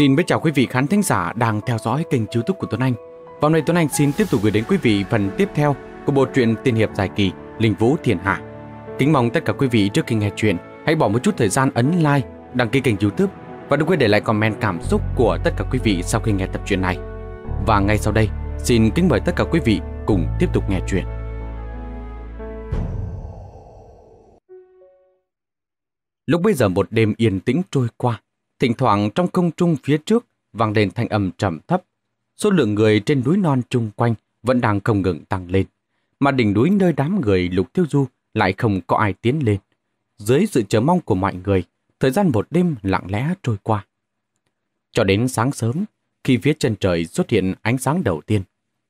Xin biết chào quý vị khán thính giả đang theo dõi kênh youtube của Tuấn Anh. Và hôm nay Tuấn Anh xin tiếp tục gửi đến quý vị phần tiếp theo của bộ truyện tiên hiệp dài kỳ Linh Vũ Thiền Hạ. Kính mong tất cả quý vị trước khi nghe chuyện hãy bỏ một chút thời gian ấn like, đăng ký kênh youtube và đừng quên để lại comment cảm xúc của tất cả quý vị sau khi nghe tập truyện này. Và ngay sau đây, xin kính mời tất cả quý vị cùng tiếp tục nghe chuyện. Lúc bây giờ một đêm yên tĩnh trôi qua, Thỉnh thoảng trong không trung phía trước vang lên thanh âm trầm thấp. Số lượng người trên núi non chung quanh vẫn đang không ngừng tăng lên. Mà đỉnh núi nơi đám người lục tiêu du lại không có ai tiến lên. Dưới sự chờ mong của mọi người, thời gian một đêm lặng lẽ trôi qua. Cho đến sáng sớm, khi phía chân trời xuất hiện ánh sáng đầu tiên,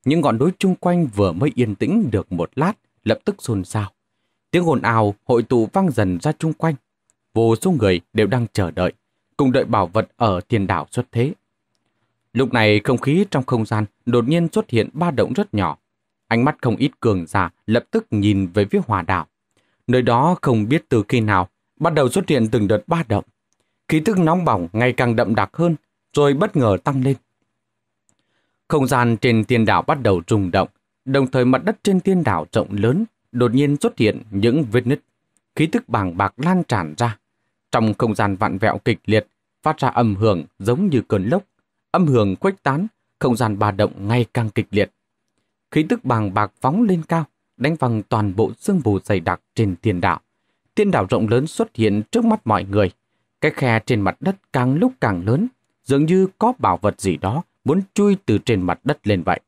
những ngọn núi chung quanh vừa mới yên tĩnh được một lát lập tức xôn xao. Tiếng ồn ào hội tụ vang dần ra chung quanh. Vô số người đều đang chờ đợi, cùng đợi bảo vật ở tiền đảo xuất thế. Lúc này không khí trong không gian đột nhiên xuất hiện ba động rất nhỏ. Ánh mắt không ít cường giả lập tức nhìn về phía hòa đảo. Nơi đó không biết từ khi nào bắt đầu xuất hiện từng đợt ba động. Khí thức nóng bỏng ngày càng đậm đặc hơn, rồi bất ngờ tăng lên. Không gian trên tiên đảo bắt đầu rung động, đồng thời mặt đất trên tiên đảo rộng lớn, đột nhiên xuất hiện những vết nứt. Khí thức bàng bạc lan tràn ra, trong không gian vạn vẹo kịch liệt, phát ra âm hưởng giống như cơn lốc. Âm hưởng khuếch tán, không gian ba động ngày càng kịch liệt. Khí tức bàng bạc phóng lên cao, đánh văng toàn bộ sương mù dày đặc trên tiền đạo Thiên đạo rộng lớn xuất hiện trước mắt mọi người. Cái khe trên mặt đất càng lúc càng lớn, dường như có bảo vật gì đó muốn chui từ trên mặt đất lên vậy.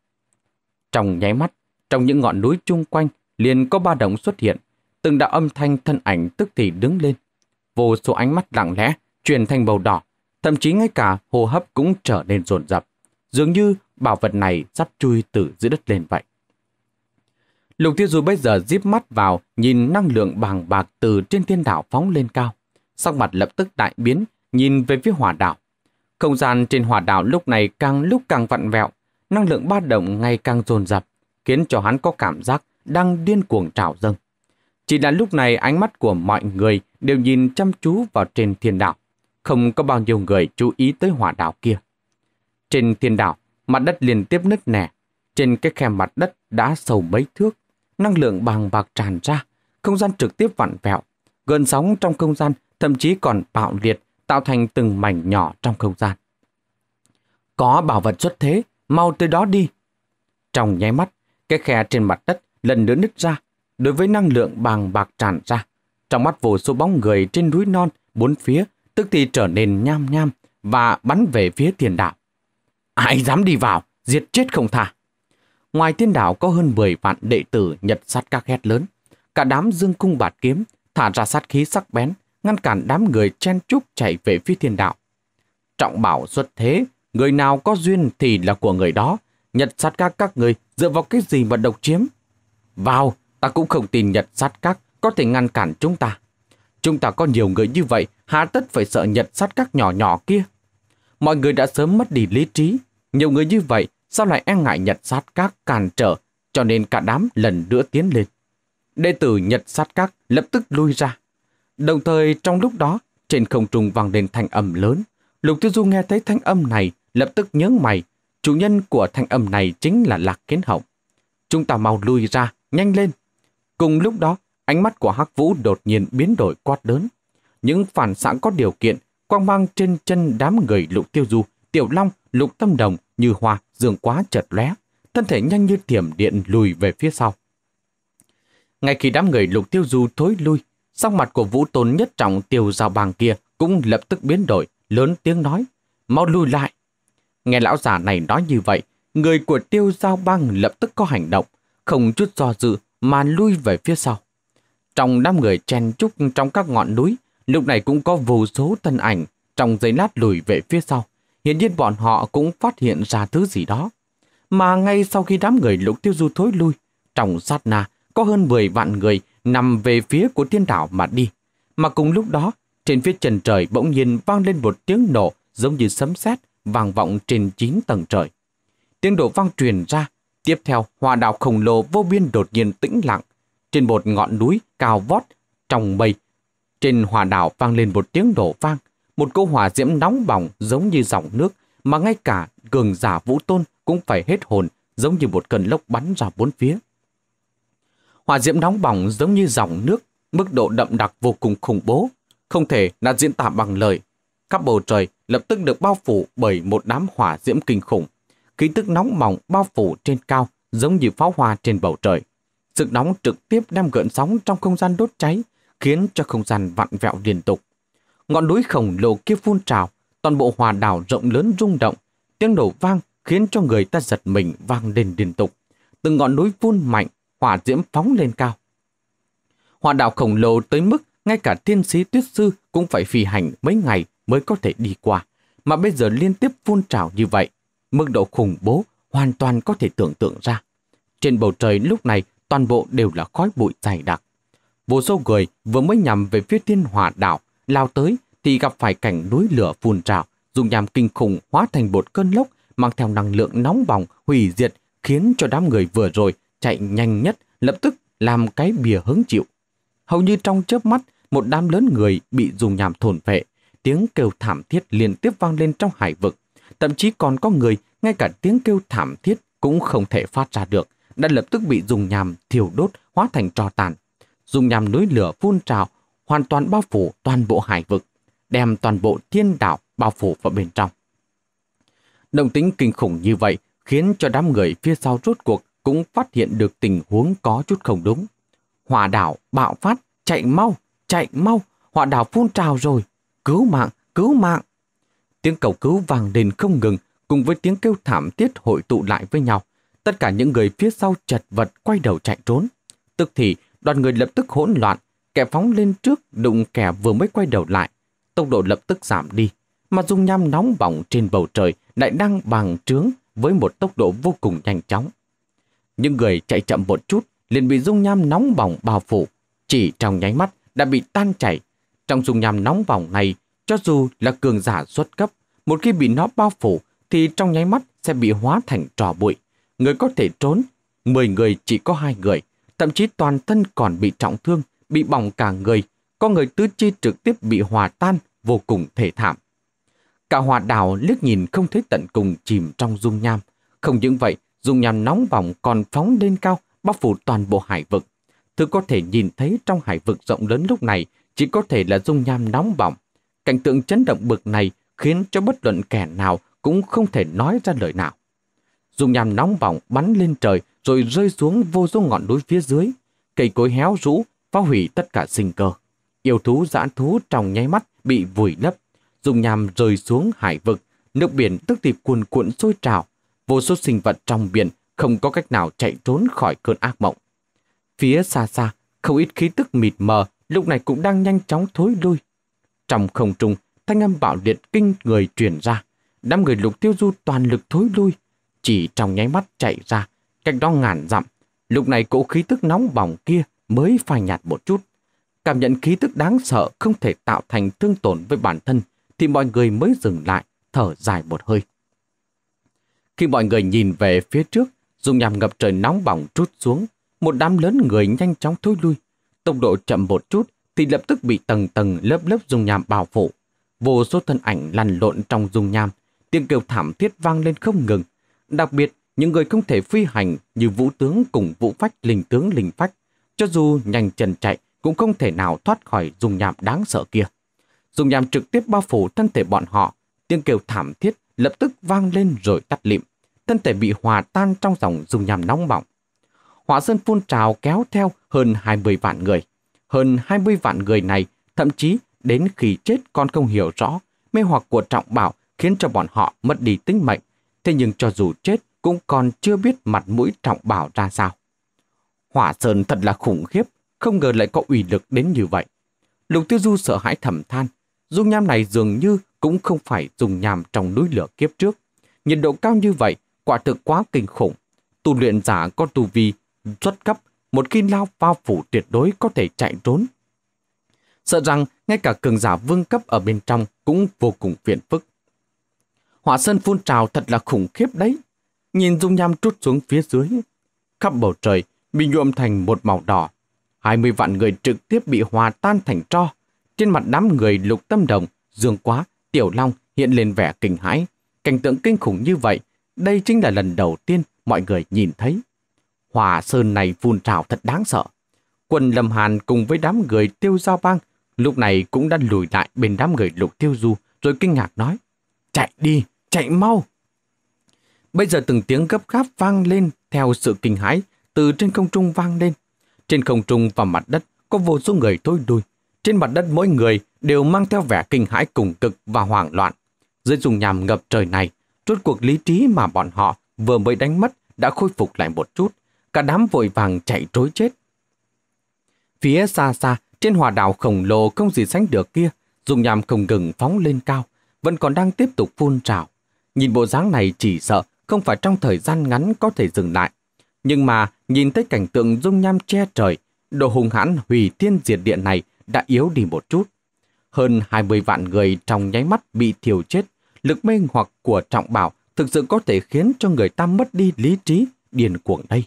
Trong nháy mắt, trong những ngọn núi chung quanh liền có ba động xuất hiện, từng đạo âm thanh thân ảnh tức thì đứng lên, vô số ánh mắt lặng lẽ chuyển thành màu đỏ, thậm chí ngay cả hô hấp cũng trở nên rồn rập, dường như bảo vật này sắp chui từ dưới đất lên vậy. Lục Tiêu Du bây giờ díp mắt vào nhìn năng lượng bàng bạc từ trên thiên đảo phóng lên cao, sắc mặt lập tức đại biến, nhìn về phía hỏa đảo. Không gian trên hỏa đảo lúc này càng lúc càng vặn vẹo, năng lượng ba động ngày càng dồn dập, khiến cho hắn có cảm giác đang điên cuồng trào dâng. Chỉ là lúc này ánh mắt của mọi người đều nhìn chăm chú vào trên thiên đạo, Không có bao nhiêu người chú ý tới hỏa đạo kia. Trên thiên đạo, mặt đất liên tiếp nứt nẻ. Trên cái khe mặt đất đã sâu mấy thước, năng lượng bàng bạc tràn ra, không gian trực tiếp vặn vẹo. gần sóng trong không gian thậm chí còn bạo liệt, tạo thành từng mảnh nhỏ trong không gian. Có bảo vật xuất thế, mau tới đó đi. Trong nháy mắt, cái khe trên mặt đất lần nữa nứt ra, đối với năng lượng bàng bạc tràn ra, trong mắt vô số bóng người trên núi non, bốn phía, tức thì trở nên nham nham và bắn về phía tiền đạo. Ai dám đi vào, diệt chết không tha. Ngoài thiên đạo có hơn 10 vạn đệ tử nhật sát các hét lớn. Cả đám dương cung bạt kiếm, thả ra sát khí sắc bén, ngăn cản đám người chen chúc chạy về phía thiên đạo. Trọng bảo xuất thế, người nào có duyên thì là của người đó. Nhật sát các các người dựa vào cái gì mà độc chiếm? Vào, ta cũng không tin nhật sát các có thể ngăn cản chúng ta. Chúng ta có nhiều người như vậy, há tất phải sợ nhật sát các nhỏ nhỏ kia. Mọi người đã sớm mất đi lý trí. Nhiều người như vậy, sao lại e ngại nhật sát các cản trở, cho nên cả đám lần nữa tiến lên. Đệ tử nhật sát các lập tức lui ra. Đồng thời trong lúc đó, trên không trung vang lên thanh âm lớn. Lục Tiêu Du nghe thấy thanh âm này, lập tức nhớ mày. Chủ nhân của thanh âm này chính là Lạc Kiến Hồng. Chúng ta mau lui ra, nhanh lên. Cùng lúc đó, Ánh mắt của Hắc Vũ đột nhiên biến đổi quát đớn. Những phản xạ có điều kiện, quang mang trên chân đám người Lục Tiêu Du, Tiểu Long, Lục Tâm Đồng, Như Hoa, dường Quá chật lóe, thân thể nhanh như tiềm điện lùi về phía sau. Ngay khi đám người Lục Tiêu Du thối lui, sắc mặt của Vũ Tôn nhất trọng Tiêu Giao Bàng kia cũng lập tức biến đổi, lớn tiếng nói, mau lùi lại. Nghe lão giả này nói như vậy, người của Tiêu Giao Bang lập tức có hành động, không chút do dự mà lui về phía sau. Trong đám người chen trúc trong các ngọn núi, lúc này cũng có vô số thân ảnh trong giấy lát lùi về phía sau. Hiển nhiên bọn họ cũng phát hiện ra thứ gì đó. Mà ngay sau khi đám người lục tiêu du thối lui, trong sát na có hơn 10 vạn người nằm về phía của thiên đảo mà đi. Mà cùng lúc đó, trên phía trần trời bỗng nhiên vang lên một tiếng nổ giống như sấm sét vang vọng trên 9 tầng trời. Tiếng nổ vang truyền ra, tiếp theo hòa đạo khổng lồ vô biên đột nhiên tĩnh lặng, trên một ngọn núi cao vót trong mây. Trên hòa đảo vang lên một tiếng đổ vang, một cỗ hỏa diễm nóng bỏng giống như dòng nước mà ngay cả cường giả vũ tôn cũng phải hết hồn giống như một cơn lốc bắn ra bốn phía. Hỏa diễm nóng bỏng giống như dòng nước, mức độ đậm đặc vô cùng khủng bố, không thể là diễn tả bằng lời. Các bầu trời lập tức được bao phủ bởi một đám hỏa diễm kinh khủng, khí tức nóng bỏng bao phủ trên cao giống như pháo hoa trên bầu trời. Sự nóng trực tiếp đem gợn sóng trong không gian đốt cháy, khiến cho không gian vặn vẹo liên tục. Ngọn núi khổng lồ kia phun trào, toàn bộ hòa đảo rộng lớn rung động, tiếng nổ vang khiến cho người ta giật mình vang lên liên tục. Từng ngọn núi phun mạnh, hỏa diễm phóng lên cao. Hòa đảo khổng lồ tới mức ngay cả thiên sĩ tuyết sư cũng phải phi hành mấy ngày mới có thể đi qua. Mà bây giờ liên tiếp phun trào như vậy, mức độ khủng bố hoàn toàn có thể tưởng tượng ra. Trên bầu trời lúc này toàn bộ đều là khói bụi dày đặc. Vô số người vừa mới nhằm về phía thiên hỏa đảo, lao tới thì gặp phải cảnh núi lửa phun trào, dùng nhằm kinh khủng hóa thành bột cơn lốc, mang theo năng lượng nóng bỏng, hủy diệt, khiến cho đám người vừa rồi chạy nhanh nhất, lập tức làm cái bìa hứng chịu. Hầu như trong chớp mắt, một đám lớn người bị dùng nhằm thổn phệ, tiếng kêu thảm thiết liên tiếp vang lên trong hải vực. Thậm chí còn có người, ngay cả tiếng kêu thảm thiết cũng không thể phát ra được, đã lập tức bị dùng nhàm thiêu đốt hóa thành tro tàn. Dùng nhàm núi lửa phun trào hoàn toàn bao phủ toàn bộ hải vực, đem toàn bộ thiên đảo bao phủ vào bên trong. Động tính kinh khủng như vậy khiến cho đám người phía sau rốt cuộc cũng phát hiện được tình huống có chút không đúng. Hỏa đảo bạo phát, chạy mau, chạy mau, hỏa đảo phun trào rồi, cứu mạng, cứu mạng. Tiếng cầu cứu vàng đền không ngừng cùng với tiếng kêu thảm thiết hội tụ lại với nhau. Tất cả những người phía sau chật vật quay đầu chạy trốn. Tức thì đoàn người lập tức hỗn loạn, kẻ phóng lên trước đụng kẻ vừa mới quay đầu lại. Tốc độ lập tức giảm đi, mà dung nham nóng bỏng trên bầu trời lại đang bằng trướng với một tốc độ vô cùng nhanh chóng. Những người chạy chậm một chút liền bị dung nham nóng bỏng bao phủ, chỉ trong nháy mắt đã bị tan chảy. Trong dung nham nóng bỏng này, cho dù là cường giả xuất cấp, một khi bị nó bao phủ thì trong nháy mắt sẽ bị hóa thành trò bụi, Người có thể trốn, 10 người chỉ có hai người, thậm chí toàn thân còn bị trọng thương, bị bỏng cả người, có người tứ chi trực tiếp bị hòa tan, vô cùng thể thảm. Cả hòa đảo liếc nhìn không thấy tận cùng chìm trong dung nham. Không những vậy, dung nham nóng bỏng còn phóng lên cao, bao phủ toàn bộ hải vực. Thứ có thể nhìn thấy trong hải vực rộng lớn lúc này chỉ có thể là dung nham nóng bỏng. Cảnh tượng chấn động bực này khiến cho bất luận kẻ nào cũng không thể nói ra lời nào dùng nhằm nóng bỏng bắn lên trời rồi rơi xuống vô số ngọn núi phía dưới. Cây cối héo rũ, phá hủy tất cả sinh cơ. Yêu thú dã thú trong nháy mắt bị vùi lấp, dùng nhằm rơi xuống hải vực, nước biển tức thì cuồn cuộn sôi trào. Vô số sinh vật trong biển không có cách nào chạy trốn khỏi cơn ác mộng. Phía xa xa, không ít khí tức mịt mờ lúc này cũng đang nhanh chóng thối lui. Trong không trung, thanh âm bạo liệt kinh người truyền ra. Đám người lục tiêu du toàn lực thối lui, chỉ trong nháy mắt chạy ra, cách đó ngàn dặm. Lúc này cỗ khí tức nóng bỏng kia mới phai nhạt một chút. Cảm nhận khí tức đáng sợ không thể tạo thành thương tổn với bản thân, thì mọi người mới dừng lại, thở dài một hơi. Khi mọi người nhìn về phía trước, dung nhằm ngập trời nóng bỏng trút xuống, một đám lớn người nhanh chóng thối lui. Tốc độ chậm một chút thì lập tức bị tầng tầng lớp lớp dung nham bao phủ. Vô số thân ảnh lăn lộn trong dung nham, tiếng kêu thảm thiết vang lên không ngừng, Đặc biệt, những người không thể phi hành như vũ tướng cùng vũ phách linh tướng linh phách, cho dù nhanh chân chạy cũng không thể nào thoát khỏi dùng nhàm đáng sợ kia. Dùng nhàm trực tiếp bao phủ thân thể bọn họ, tiếng kêu thảm thiết lập tức vang lên rồi tắt lịm, thân thể bị hòa tan trong dòng dùng nhàm nóng bỏng. Hỏa sơn phun trào kéo theo hơn 20 vạn người. Hơn 20 vạn người này, thậm chí đến khi chết còn không hiểu rõ, mê hoặc của trọng bảo khiến cho bọn họ mất đi tính mệnh, Thế nhưng cho dù chết cũng còn chưa biết mặt mũi trọng bảo ra sao. Hỏa Sơn thật là khủng khiếp, không ngờ lại có ủy lực đến như vậy. Lục Tiêu Du sợ hãi thầm than, dung nham này dường như cũng không phải dùng nham trong núi lửa kiếp trước. Nhiệt độ cao như vậy, quả thực quá kinh khủng. Tu luyện giả có tu vi, xuất cấp, một khi lao bao phủ tuyệt đối có thể chạy trốn. Sợ rằng ngay cả cường giả vương cấp ở bên trong cũng vô cùng phiền phức hỏa sơn phun trào thật là khủng khiếp đấy. Nhìn dung nham trút xuống phía dưới. Khắp bầu trời, bị nhuộm thành một màu đỏ. 20 vạn người trực tiếp bị hòa tan thành tro. Trên mặt đám người lục tâm đồng, dương quá, tiểu long hiện lên vẻ kinh hãi. Cảnh tượng kinh khủng như vậy, đây chính là lần đầu tiên mọi người nhìn thấy. Hòa sơn này phun trào thật đáng sợ. Quân Lâm Hàn cùng với đám người tiêu giao bang lúc này cũng đã lùi lại bên đám người lục tiêu du rồi kinh ngạc nói. Chạy đi! chạy mau. Bây giờ từng tiếng gấp gáp vang lên theo sự kinh hãi từ trên không trung vang lên. Trên không trung và mặt đất có vô số người thôi đuôi. Trên mặt đất mỗi người đều mang theo vẻ kinh hãi cùng cực và hoảng loạn. Dưới dùng nhàm ngập trời này, rốt cuộc lý trí mà bọn họ vừa mới đánh mất đã khôi phục lại một chút. Cả đám vội vàng chạy trối chết. Phía xa xa, trên hòa đảo khổng lồ không gì sánh được kia, dùng nhàm không ngừng phóng lên cao, vẫn còn đang tiếp tục phun trào. Nhìn bộ dáng này chỉ sợ không phải trong thời gian ngắn có thể dừng lại. Nhưng mà nhìn thấy cảnh tượng dung nham che trời, độ hùng hãn hủy thiên diệt địa này đã yếu đi một chút. Hơn 20 vạn người trong nháy mắt bị thiểu chết, lực mê hoặc của trọng bảo thực sự có thể khiến cho người ta mất đi lý trí, điền cuồng đây.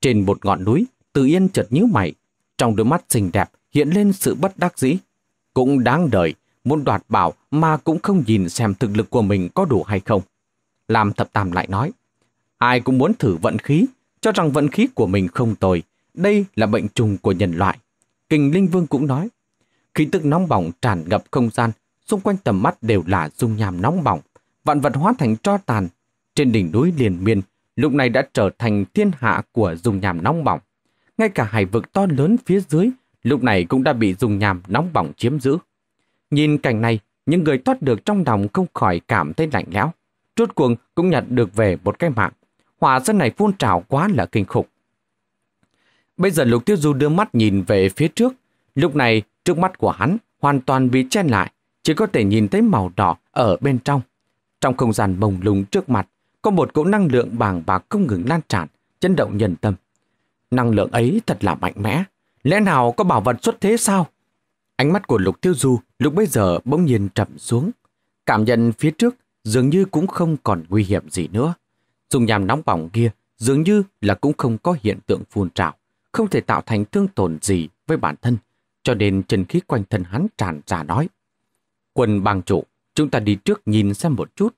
Trên một ngọn núi, Từ Yên chợt nhíu mày, trong đôi mắt xinh đẹp hiện lên sự bất đắc dĩ. Cũng đáng đợi muốn đoạt bảo mà cũng không nhìn xem thực lực của mình có đủ hay không. Lam Thập Tam lại nói, ai cũng muốn thử vận khí, cho rằng vận khí của mình không tồi, đây là bệnh trùng của nhân loại. Kình Linh Vương cũng nói, khí tức nóng bỏng tràn ngập không gian, xung quanh tầm mắt đều là dung nham nóng bỏng, vạn vật hóa thành tro tàn. Trên đỉnh núi liền miên, lúc này đã trở thành thiên hạ của dung nham nóng bỏng. Ngay cả hải vực to lớn phía dưới, lúc này cũng đã bị dung nham nóng bỏng chiếm giữ. Nhìn cảnh này, những người thoát được trong lòng không khỏi cảm thấy lạnh lẽo. Rốt cuồng cũng nhận được về một cái mạng. Hỏa dân này phun trào quá là kinh khủng. Bây giờ Lục Tiêu Du đưa mắt nhìn về phía trước. Lúc này, trước mắt của hắn hoàn toàn bị chen lại, chỉ có thể nhìn thấy màu đỏ ở bên trong. Trong không gian bồng lùng trước mặt, có một cỗ năng lượng bàng bạc không ngừng lan tràn, chấn động nhân tâm. Năng lượng ấy thật là mạnh mẽ. Lẽ nào có bảo vật xuất thế sao? Ánh mắt của Lục Tiêu Du lúc bây giờ bỗng nhiên trầm xuống. Cảm nhận phía trước dường như cũng không còn nguy hiểm gì nữa. Dùng nhàm nóng bỏng kia dường như là cũng không có hiện tượng phun trào, không thể tạo thành thương tổn gì với bản thân, cho nên chân khí quanh thân hắn tràn ra nói. "Quần bang chủ, chúng ta đi trước nhìn xem một chút.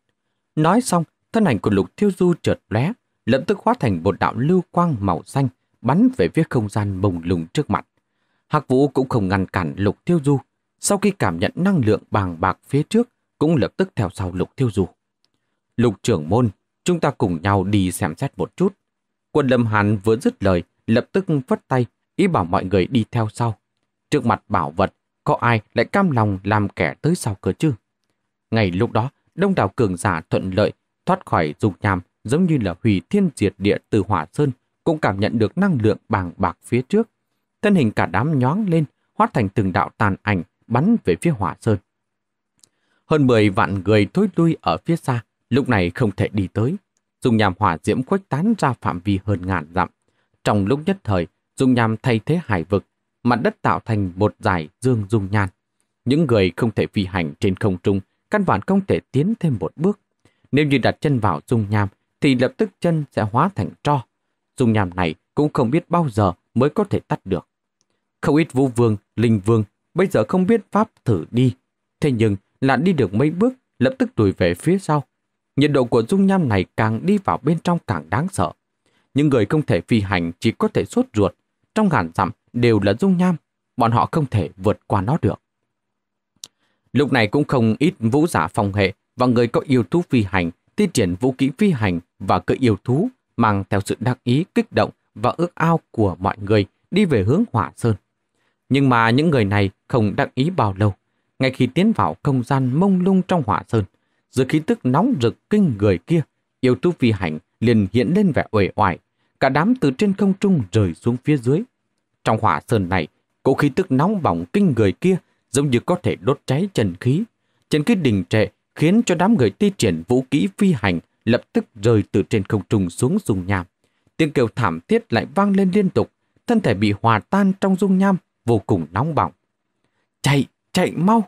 Nói xong, thân ảnh của Lục Tiêu Du chợt lóe, lập tức hóa thành một đạo lưu quang màu xanh bắn về phía không gian bồng lùng trước mặt. Hạc Vũ cũng không ngăn cản Lục Thiêu Du, sau khi cảm nhận năng lượng bàng bạc phía trước cũng lập tức theo sau Lục Thiêu Du. Lục trưởng môn, chúng ta cùng nhau đi xem xét một chút. Quân Lâm Hàn vừa dứt lời, lập tức vất tay, ý bảo mọi người đi theo sau. Trước mặt bảo vật, có ai lại cam lòng làm kẻ tới sau cửa chứ? Ngày lúc đó, đông đảo cường giả thuận lợi, thoát khỏi dục nhàm giống như là hủy thiên diệt địa từ hỏa sơn, cũng cảm nhận được năng lượng bàng bạc phía trước, thân hình cả đám nhoáng lên, hóa thành từng đạo tàn ảnh bắn về phía hỏa sơn. Hơn 10 vạn người thối lui ở phía xa, lúc này không thể đi tới. dung nhàm hỏa diễm khuếch tán ra phạm vi hơn ngàn dặm. Trong lúc nhất thời, dung nham thay thế hải vực, mặt đất tạo thành một dải dương dung nhan. Những người không thể phi hành trên không trung, căn bản không thể tiến thêm một bước. Nếu như đặt chân vào dung nham, thì lập tức chân sẽ hóa thành tro. Dung nham này cũng không biết bao giờ mới có thể tắt được. Không ít vũ vương, linh vương, bây giờ không biết pháp thử đi. Thế nhưng là đi được mấy bước, lập tức lùi về phía sau. Nhiệt độ của dung nham này càng đi vào bên trong càng đáng sợ. Những người không thể phi hành chỉ có thể sốt ruột. Trong ngàn dặm đều là dung nham, bọn họ không thể vượt qua nó được. Lúc này cũng không ít vũ giả phòng hệ và người có yêu thú phi hành, thi triển vũ kỹ phi hành và cỡ yêu thú mang theo sự đắc ý, kích động và ước ao của mọi người đi về hướng hỏa sơn. Nhưng mà những người này không đặng ý bao lâu. Ngay khi tiến vào không gian mông lung trong hỏa sơn, dưới khí tức nóng rực kinh người kia, yêu tu phi hành liền hiện lên vẻ uể oải, cả đám từ trên không trung rời xuống phía dưới. Trong hỏa sơn này, cỗ khí tức nóng bỏng kinh người kia giống như có thể đốt cháy trần khí. Trần khí đình trệ khiến cho đám người thi triển vũ kỹ phi hành lập tức rời từ trên không trung xuống dung nham. Tiếng kêu thảm thiết lại vang lên liên tục, thân thể bị hòa tan trong dung nham vô cùng nóng bỏng. Chạy, chạy mau!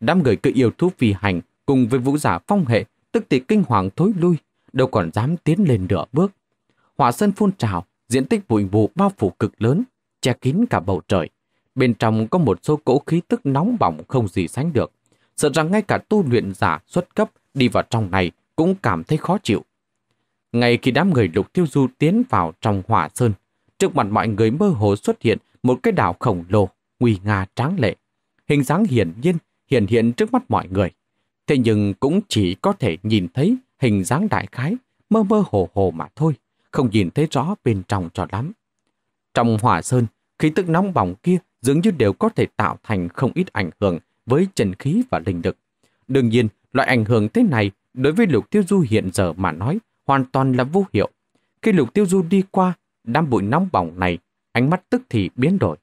Đám người cứ yêu thú phi hành cùng với vũ giả phong hệ tức thì kinh hoàng thối lui, đâu còn dám tiến lên nửa bước. Hỏa sơn phun trào, diện tích bụi mù bao phủ cực lớn, che kín cả bầu trời. Bên trong có một số cỗ khí tức nóng bỏng không gì sánh được. Sợ rằng ngay cả tu luyện giả xuất cấp đi vào trong này cũng cảm thấy khó chịu. Ngay khi đám người lục tiêu du tiến vào trong hỏa sơn, trước mặt mọi người mơ hồ xuất hiện một cái đảo khổng lồ, nguy nga tráng lệ. Hình dáng hiển nhiên, hiện hiện trước mắt mọi người. Thế nhưng cũng chỉ có thể nhìn thấy hình dáng đại khái, mơ mơ hồ hồ mà thôi, không nhìn thấy rõ bên trong cho lắm. Trong hỏa sơn, khí tức nóng bỏng kia dường như đều có thể tạo thành không ít ảnh hưởng với chân khí và linh lực. Đương nhiên, loại ảnh hưởng thế này đối với lục tiêu du hiện giờ mà nói hoàn toàn là vô hiệu. Khi lục tiêu du đi qua, đám bụi nóng bỏng này ánh mắt tức thì biến đổi.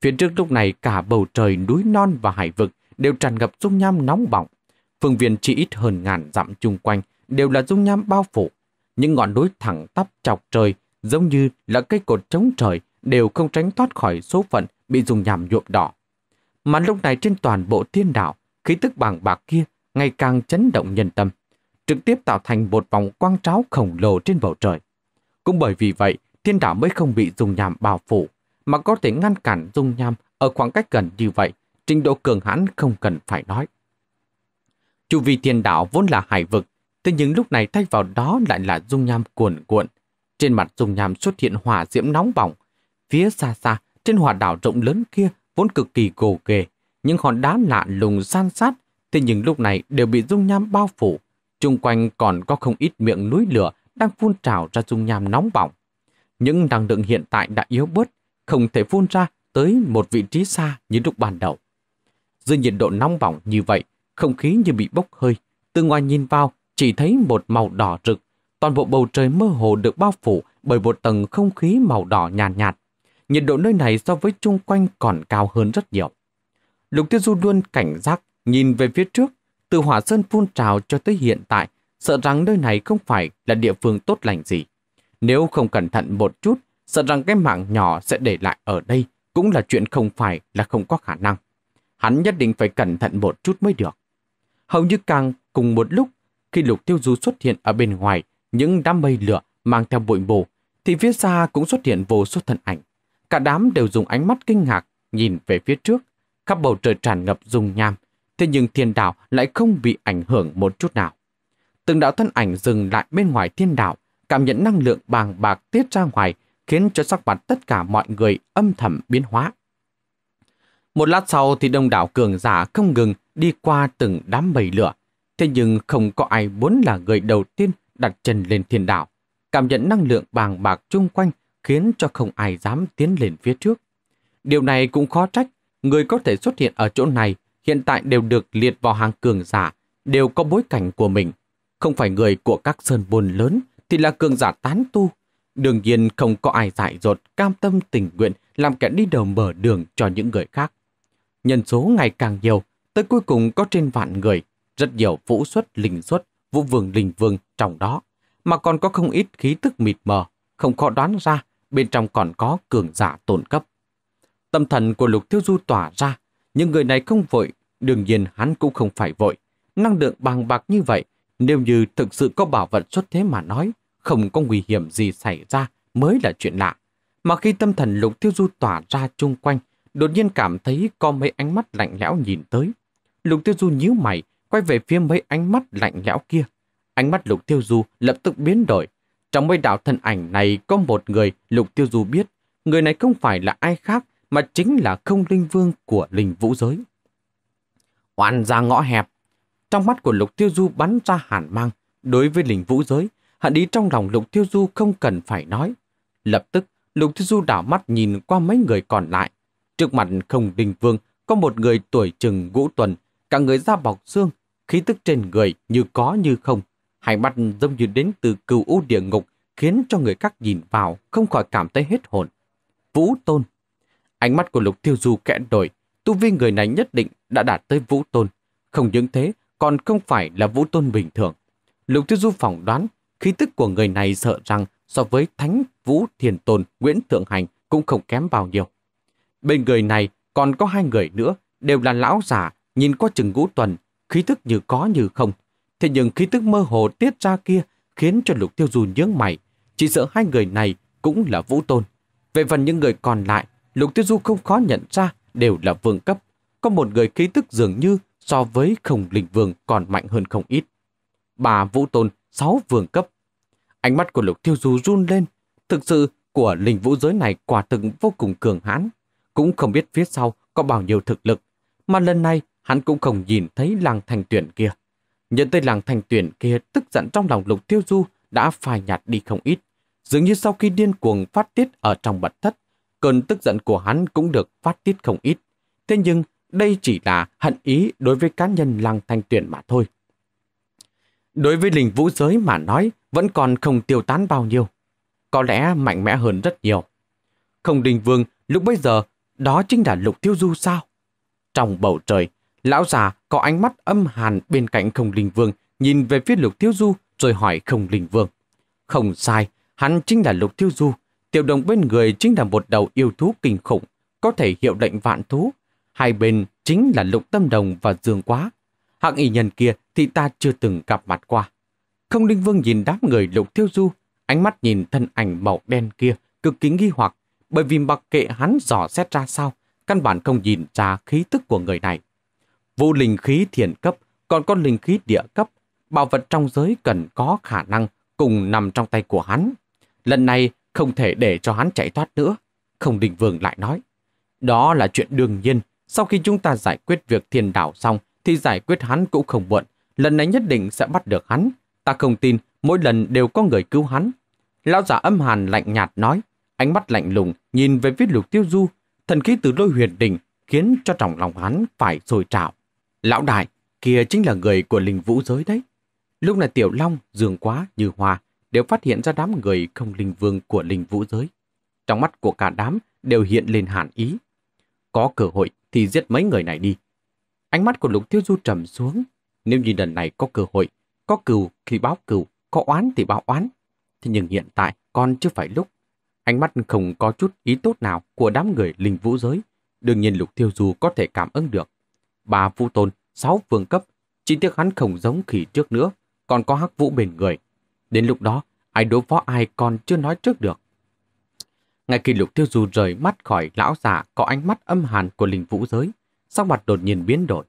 Phía trước lúc này cả bầu trời núi non và hải vực đều tràn ngập dung nham nóng bỏng. Phương viên chỉ ít hơn ngàn dặm chung quanh đều là dung nham bao phủ. Những ngọn núi thẳng tắp chọc trời giống như là cây cột chống trời đều không tránh thoát khỏi số phận bị dung nham nhuộm đỏ. Mà lúc này trên toàn bộ thiên đảo, khí tức bàng bạc kia ngày càng chấn động nhân tâm, trực tiếp tạo thành một vòng quang tráo khổng lồ trên bầu trời. Cũng bởi vì vậy, thiên đạo mới không bị dung nham bao phủ, mà có thể ngăn cản dung nham ở khoảng cách gần như vậy, trình độ cường hãn không cần phải nói. chủ vì thiên đạo vốn là hải vực, thế nhưng lúc này thay vào đó lại là dung nham cuồn cuộn. Trên mặt dung nham xuất hiện hỏa diễm nóng bỏng. Phía xa xa, trên hỏa đảo rộng lớn kia vốn cực kỳ gồ ghề, những hòn đá lạ lùng san sát, thế nhưng lúc này đều bị dung nham bao phủ. Trung quanh còn có không ít miệng núi lửa đang phun trào ra dung nham nóng bỏng những năng lượng hiện tại đã yếu bớt, không thể phun ra tới một vị trí xa như lúc ban đầu. Dưới nhiệt độ nóng bỏng như vậy, không khí như bị bốc hơi, từ ngoài nhìn vào chỉ thấy một màu đỏ rực, toàn bộ bầu trời mơ hồ được bao phủ bởi một tầng không khí màu đỏ nhàn nhạt, nhạt. Nhiệt độ nơi này so với chung quanh còn cao hơn rất nhiều. Lục Tiêu Du luôn cảnh giác, nhìn về phía trước, từ hỏa sơn phun trào cho tới hiện tại, sợ rằng nơi này không phải là địa phương tốt lành gì. Nếu không cẩn thận một chút, sợ rằng cái mạng nhỏ sẽ để lại ở đây cũng là chuyện không phải là không có khả năng. Hắn nhất định phải cẩn thận một chút mới được. Hầu như càng cùng một lúc, khi lục tiêu du xuất hiện ở bên ngoài, những đám mây lửa mang theo bụi mù, thì phía xa cũng xuất hiện vô số thân ảnh. Cả đám đều dùng ánh mắt kinh ngạc nhìn về phía trước, khắp bầu trời tràn ngập dung nham, thế nhưng thiên đạo lại không bị ảnh hưởng một chút nào. Từng đạo thân ảnh dừng lại bên ngoài thiên đạo, cảm nhận năng lượng bàng bạc tiết ra ngoài khiến cho sắc mặt tất cả mọi người âm thầm biến hóa. Một lát sau thì đông đảo cường giả không ngừng đi qua từng đám bầy lửa, thế nhưng không có ai muốn là người đầu tiên đặt chân lên thiên đảo. Cảm nhận năng lượng bàng bạc chung quanh khiến cho không ai dám tiến lên phía trước. Điều này cũng khó trách, người có thể xuất hiện ở chỗ này hiện tại đều được liệt vào hàng cường giả, đều có bối cảnh của mình, không phải người của các sơn buồn lớn thì là cường giả tán tu. Đương nhiên không có ai dại dột, cam tâm tình nguyện làm kẻ đi đầu mở đường cho những người khác. Nhân số ngày càng nhiều, tới cuối cùng có trên vạn người, rất nhiều vũ xuất linh xuất, vũ vương linh vương trong đó, mà còn có không ít khí tức mịt mờ, không khó đoán ra bên trong còn có cường giả tồn cấp. Tâm thần của Lục Tiêu Du tỏa ra, những người này không vội, đương nhiên hắn cũng không phải vội. Năng lượng bằng bạc như vậy nếu như thực sự có bảo vật xuất thế mà nói, không có nguy hiểm gì xảy ra mới là chuyện lạ. Mà khi tâm thần lục tiêu du tỏa ra chung quanh, đột nhiên cảm thấy có mấy ánh mắt lạnh lẽo nhìn tới. Lục tiêu du nhíu mày, quay về phía mấy ánh mắt lạnh lẽo kia. Ánh mắt lục tiêu du lập tức biến đổi. Trong mấy đạo thân ảnh này có một người lục tiêu du biết. Người này không phải là ai khác mà chính là không linh vương của linh vũ giới. hoàn ra ngõ hẹp, trong mắt của Lục Tiêu Du bắn ra hàn mang. Đối với linh vũ giới, hạn ý trong lòng Lục Tiêu Du không cần phải nói. Lập tức, Lục Tiêu Du đảo mắt nhìn qua mấy người còn lại. Trước mặt không đình vương, có một người tuổi chừng ngũ tuần, cả người da bọc xương, khí tức trên người như có như không. Hai mắt giống như đến từ cựu u địa ngục, khiến cho người khác nhìn vào không khỏi cảm thấy hết hồn. Vũ Tôn Ánh mắt của Lục Tiêu Du kẽ đổi, tu vi người này nhất định đã đạt tới Vũ Tôn. Không những thế, còn không phải là vũ tôn bình thường. Lục Tiêu Du phỏng đoán, khí tức của người này sợ rằng so với Thánh Vũ Thiền Tôn Nguyễn Thượng Hành cũng không kém bao nhiêu. Bên người này còn có hai người nữa, đều là lão giả, nhìn qua chừng ngũ tuần, khí tức như có như không. Thế nhưng khí tức mơ hồ tiết ra kia khiến cho Lục Tiêu Du nhướng mày, chỉ sợ hai người này cũng là Vũ Tôn. Về phần những người còn lại, Lục Tiêu Du không khó nhận ra đều là vương cấp. Có một người khí tức dường như so với khổng linh vương còn mạnh hơn không ít. Bà vũ tôn sáu vương cấp. Ánh mắt của lục tiêu du run lên. Thực sự của linh vũ giới này quả thực vô cùng cường hãn. Cũng không biết phía sau có bao nhiêu thực lực. Mà lần này hắn cũng không nhìn thấy làng thành tuyển kia. Nhận tới làng thành tuyển kia tức giận trong lòng lục tiêu du đã phai nhạt đi không ít. Dường như sau khi điên cuồng phát tiết ở trong mật thất, cơn tức giận của hắn cũng được phát tiết không ít. Thế nhưng đây chỉ là hận ý đối với cá nhân Lăng Thanh Tuyền mà thôi. Đối với linh vũ giới mà nói, vẫn còn không tiêu tán bao nhiêu. Có lẽ mạnh mẽ hơn rất nhiều. Không đình vương, lúc bấy giờ, đó chính là lục tiêu du sao? Trong bầu trời, lão già có ánh mắt âm hàn bên cạnh không đình vương, nhìn về phía lục tiêu du rồi hỏi không đình vương. Không sai, hắn chính là lục tiêu du. Tiểu đồng bên người chính là một đầu yêu thú kinh khủng, có thể hiệu lệnh vạn thú, Hai bên chính là Lục Tâm Đồng và Dương Quá. Hạng y nhân kia thì ta chưa từng gặp mặt qua. Không Linh Vương nhìn đám người Lục Thiêu Du, ánh mắt nhìn thân ảnh màu đen kia cực kỳ nghi hoặc, bởi vì mặc kệ hắn dò xét ra sao, căn bản không nhìn ra khí tức của người này. vũ linh khí thiền cấp, còn có linh khí địa cấp, bảo vật trong giới cần có khả năng cùng nằm trong tay của hắn. Lần này không thể để cho hắn chạy thoát nữa. Không Đình Vương lại nói. Đó là chuyện đương nhiên, sau khi chúng ta giải quyết việc thiên đảo xong, thì giải quyết hắn cũng không muộn. Lần này nhất định sẽ bắt được hắn. Ta không tin, mỗi lần đều có người cứu hắn. Lão giả âm hàn lạnh nhạt nói, ánh mắt lạnh lùng nhìn về phía lục tiêu du, thần khí từ lôi huyền đỉnh khiến cho trọng lòng hắn phải sôi trào. Lão đại, kia chính là người của linh vũ giới đấy. Lúc này Tiểu Long, Dương Quá, Như hoa đều phát hiện ra đám người không linh vương của linh vũ giới. Trong mắt của cả đám đều hiện lên hàn ý. Có cơ hội, thì giết mấy người này đi. Ánh mắt của Lục Tiêu Du trầm xuống. Nếu như lần này có cơ hội, có cừu thì báo cừu, có oán thì báo oán. Thế nhưng hiện tại còn chưa phải lúc. Ánh mắt không có chút ý tốt nào của đám người linh vũ giới. Đương nhiên Lục Tiêu Du có thể cảm ứng được. Ba vũ tôn, sáu vương cấp, chỉ tiếc hắn không giống khỉ trước nữa, còn có hắc vũ bên người. Đến lúc đó, ai đối phó ai còn chưa nói trước được. Ngay khi lục tiêu du rời mắt khỏi lão giả có ánh mắt âm hàn của linh vũ giới, sắc mặt đột nhiên biến đổi.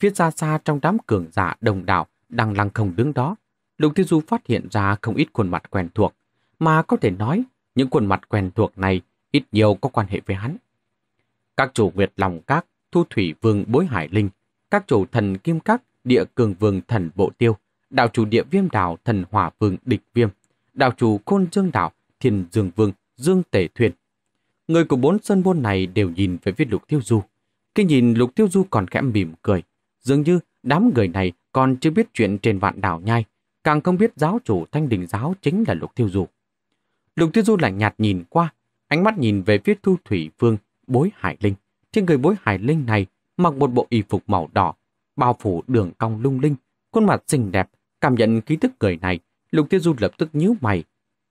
Phía xa xa trong đám cường giả đồng đảo đang lăng không đứng đó, lục tiêu du phát hiện ra không ít khuôn mặt quen thuộc, mà có thể nói những khuôn mặt quen thuộc này ít nhiều có quan hệ với hắn. Các chủ Việt lòng các, thu thủy vương bối hải linh, các chủ thần kim các, địa cường vương thần bộ tiêu, đạo chủ địa viêm đảo thần hỏa vương địch viêm, đạo chủ côn dương đảo thiên dương vương Dương Tể Thuyền. Người của bốn sân môn này đều nhìn về phía Lục Tiêu Du. Khi nhìn Lục Tiêu Du còn khẽ mỉm cười, dường như đám người này còn chưa biết chuyện trên vạn đảo nhai, càng không biết giáo chủ Thanh Đình Giáo chính là Lục Tiêu Du. Lục Tiêu Du lạnh nhạt nhìn qua, ánh mắt nhìn về phía Thu Thủy Vương, bối Hải Linh. Trên người bối Hải Linh này mặc một bộ y phục màu đỏ, bao phủ đường cong lung linh, khuôn mặt xinh đẹp, cảm nhận ký tức người này, Lục Tiêu Du lập tức nhíu mày.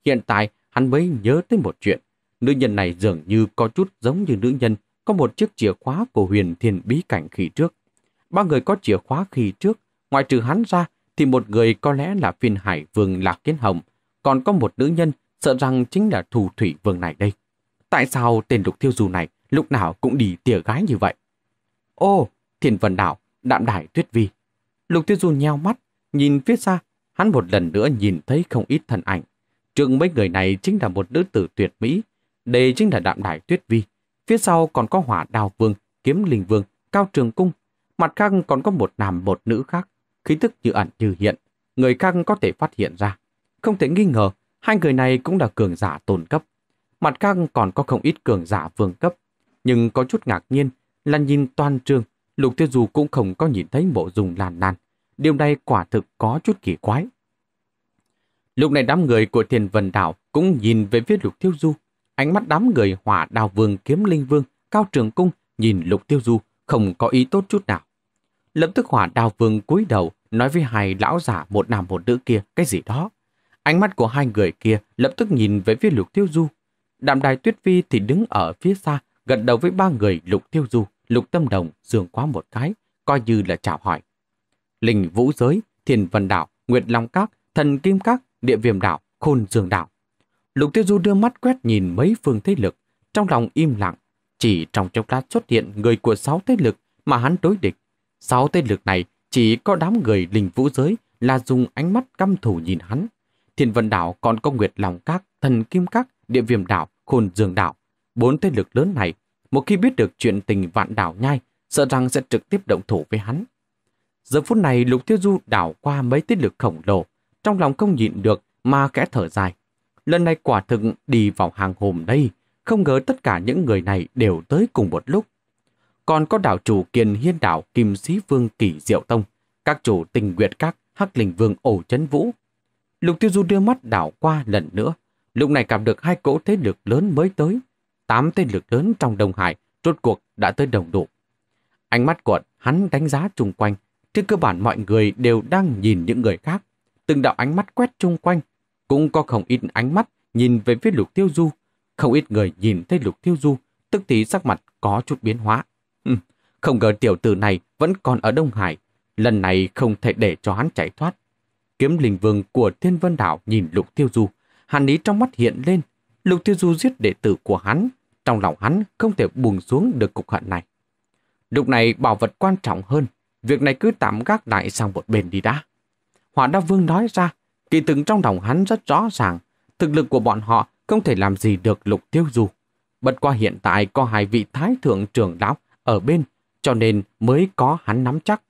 Hiện tại, hắn mới nhớ tới một chuyện. Nữ nhân này dường như có chút giống như nữ nhân có một chiếc chìa khóa của huyền thiên bí cảnh khi trước. Ba người có chìa khóa khi trước, ngoại trừ hắn ra thì một người có lẽ là phiên hải vương Lạc Kiến Hồng, còn có một nữ nhân sợ rằng chính là thù thủy vương này đây. Tại sao tên lục thiêu du này lúc nào cũng đi tỉa gái như vậy? Ô, thiền vần đảo, đạm đài tuyết vi. Lục thiêu du nheo mắt, nhìn phía xa, hắn một lần nữa nhìn thấy không ít thân ảnh Trường mấy người này chính là một nữ tử tuyệt mỹ. Đây chính là đạm đại tuyết vi. Phía sau còn có hỏa đào vương, kiếm linh vương, cao trường cung. Mặt khác còn có một nam một nữ khác. Khí tức như ẩn như hiện. Người khác có thể phát hiện ra. Không thể nghi ngờ, hai người này cũng là cường giả tồn cấp. Mặt khác còn có không ít cường giả vương cấp. Nhưng có chút ngạc nhiên là nhìn toàn trường, Lục Tiêu Du cũng không có nhìn thấy bộ dùng làn nàn. Điều này quả thực có chút kỳ quái. Lúc này đám người của thiền vần đảo cũng nhìn về phía lục tiêu du. Ánh mắt đám người hỏa đào vương kiếm linh vương, cao trường cung nhìn lục tiêu du không có ý tốt chút nào. Lập tức hỏa đào vương cúi đầu nói với hai lão giả một nam một nữ kia cái gì đó. Ánh mắt của hai người kia lập tức nhìn về phía lục tiêu du. Đạm đài tuyết phi thì đứng ở phía xa, gần đầu với ba người lục tiêu du, lục tâm đồng, dường quá một cái, coi như là chào hỏi. Linh vũ giới, thiền vần đạo nguyệt long các, thần kim các địa viêm đạo, khôn dương đạo. Lục Tiêu Du đưa mắt quét nhìn mấy phương thế lực, trong lòng im lặng. Chỉ trong chốc lát xuất hiện người của sáu thế lực mà hắn đối địch. Sáu thế lực này chỉ có đám người linh vũ giới là dùng ánh mắt căm thù nhìn hắn. Thiên Vân Đảo còn có Nguyệt Lòng Các, Thần Kim Các, Địa Viêm Đảo, Khôn Dương Đảo. Bốn thế lực lớn này, một khi biết được chuyện tình vạn đảo nhai, sợ rằng sẽ trực tiếp động thủ với hắn. Giờ phút này Lục Tiêu Du đảo qua mấy thế lực khổng lồ, trong lòng không nhịn được mà kẽ thở dài. Lần này quả thực đi vào hàng hồn đây, không ngờ tất cả những người này đều tới cùng một lúc. Còn có đảo chủ kiền hiên đảo Kim Sĩ Vương Kỳ Diệu Tông, các chủ tình nguyệt các Hắc Linh Vương Ổ Chấn Vũ. Lục Tiêu Du đưa mắt đảo qua lần nữa, lúc này gặp được hai cỗ thế lực lớn mới tới. Tám thế lực lớn trong Đông Hải rốt cuộc đã tới đồng đủ. Ánh mắt của hắn đánh giá chung quanh, trên cơ bản mọi người đều đang nhìn những người khác từng đạo ánh mắt quét chung quanh, cũng có không ít ánh mắt nhìn về phía Lục Tiêu Du. Không ít người nhìn thấy Lục Tiêu Du, tức thì sắc mặt có chút biến hóa. không ngờ tiểu tử này vẫn còn ở Đông Hải, lần này không thể để cho hắn chạy thoát. Kiếm linh vương của Thiên Vân Đảo nhìn Lục Tiêu Du, hắn ý trong mắt hiện lên. Lục Tiêu Du giết đệ tử của hắn, trong lòng hắn không thể buồn xuống được cục hận này. Lúc này bảo vật quan trọng hơn, việc này cứ tạm gác lại sang một bên đi đã. Hỏa đa vương nói ra, kỳ từng trong lòng hắn rất rõ ràng, thực lực của bọn họ không thể làm gì được lục tiêu du. Bất qua hiện tại có hai vị thái thượng trưởng lão ở bên, cho nên mới có hắn nắm chắc.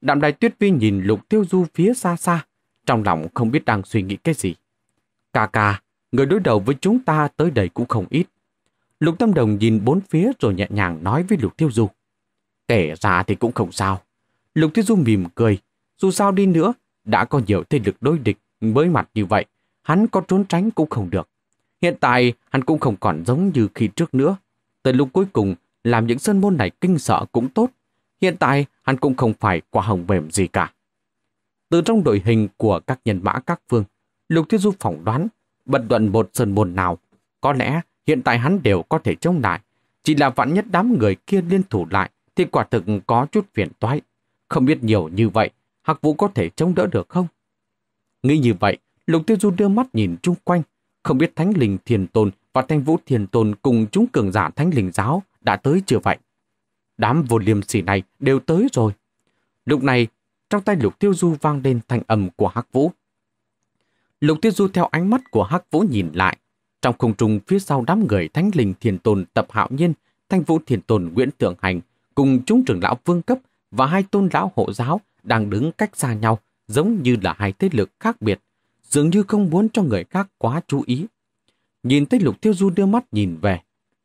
Đạm đài tuyết vi nhìn lục tiêu du phía xa xa, trong lòng không biết đang suy nghĩ cái gì. Cà cà, người đối đầu với chúng ta tới đây cũng không ít. Lục Tâm Đồng nhìn bốn phía rồi nhẹ nhàng nói với Lục Tiêu Du. Kể ra thì cũng không sao. Lục Tiêu Du mỉm cười. Dù sao đi nữa đã có nhiều thế lực đối địch mới mặt như vậy, hắn có trốn tránh cũng không được. Hiện tại, hắn cũng không còn giống như khi trước nữa. Tới lúc cuối cùng, làm những sơn môn này kinh sợ cũng tốt. Hiện tại, hắn cũng không phải quả hồng mềm gì cả. Từ trong đội hình của các nhân mã các phương, Lục Thiết Du phỏng đoán, bất luận một sơn môn nào, có lẽ hiện tại hắn đều có thể chống lại. Chỉ là vạn nhất đám người kia liên thủ lại thì quả thực có chút phiền toái. Không biết nhiều như vậy Hạc Vũ có thể chống đỡ được không? Nghĩ như vậy, Lục Tiêu Du đưa mắt nhìn chung quanh, không biết Thánh Linh Thiền Tôn và Thanh Vũ Thiền Tôn cùng chúng cường giả Thánh Linh Giáo đã tới chưa vậy? Đám vô liêm sỉ này đều tới rồi. Lúc này, trong tay Lục Tiêu Du vang lên thanh âm của Hắc Vũ. Lục Tiêu Du theo ánh mắt của Hắc Vũ nhìn lại, trong không trung phía sau đám người Thánh Linh Thiền Tôn Tập Hạo Nhiên, Thanh Vũ Thiền Tôn Nguyễn Thượng Hành cùng chúng trưởng lão Vương Cấp và hai tôn lão hộ giáo đang đứng cách xa nhau, giống như là hai thế lực khác biệt, dường như không muốn cho người khác quá chú ý. Nhìn thấy Lục Tiêu Du đưa mắt nhìn về,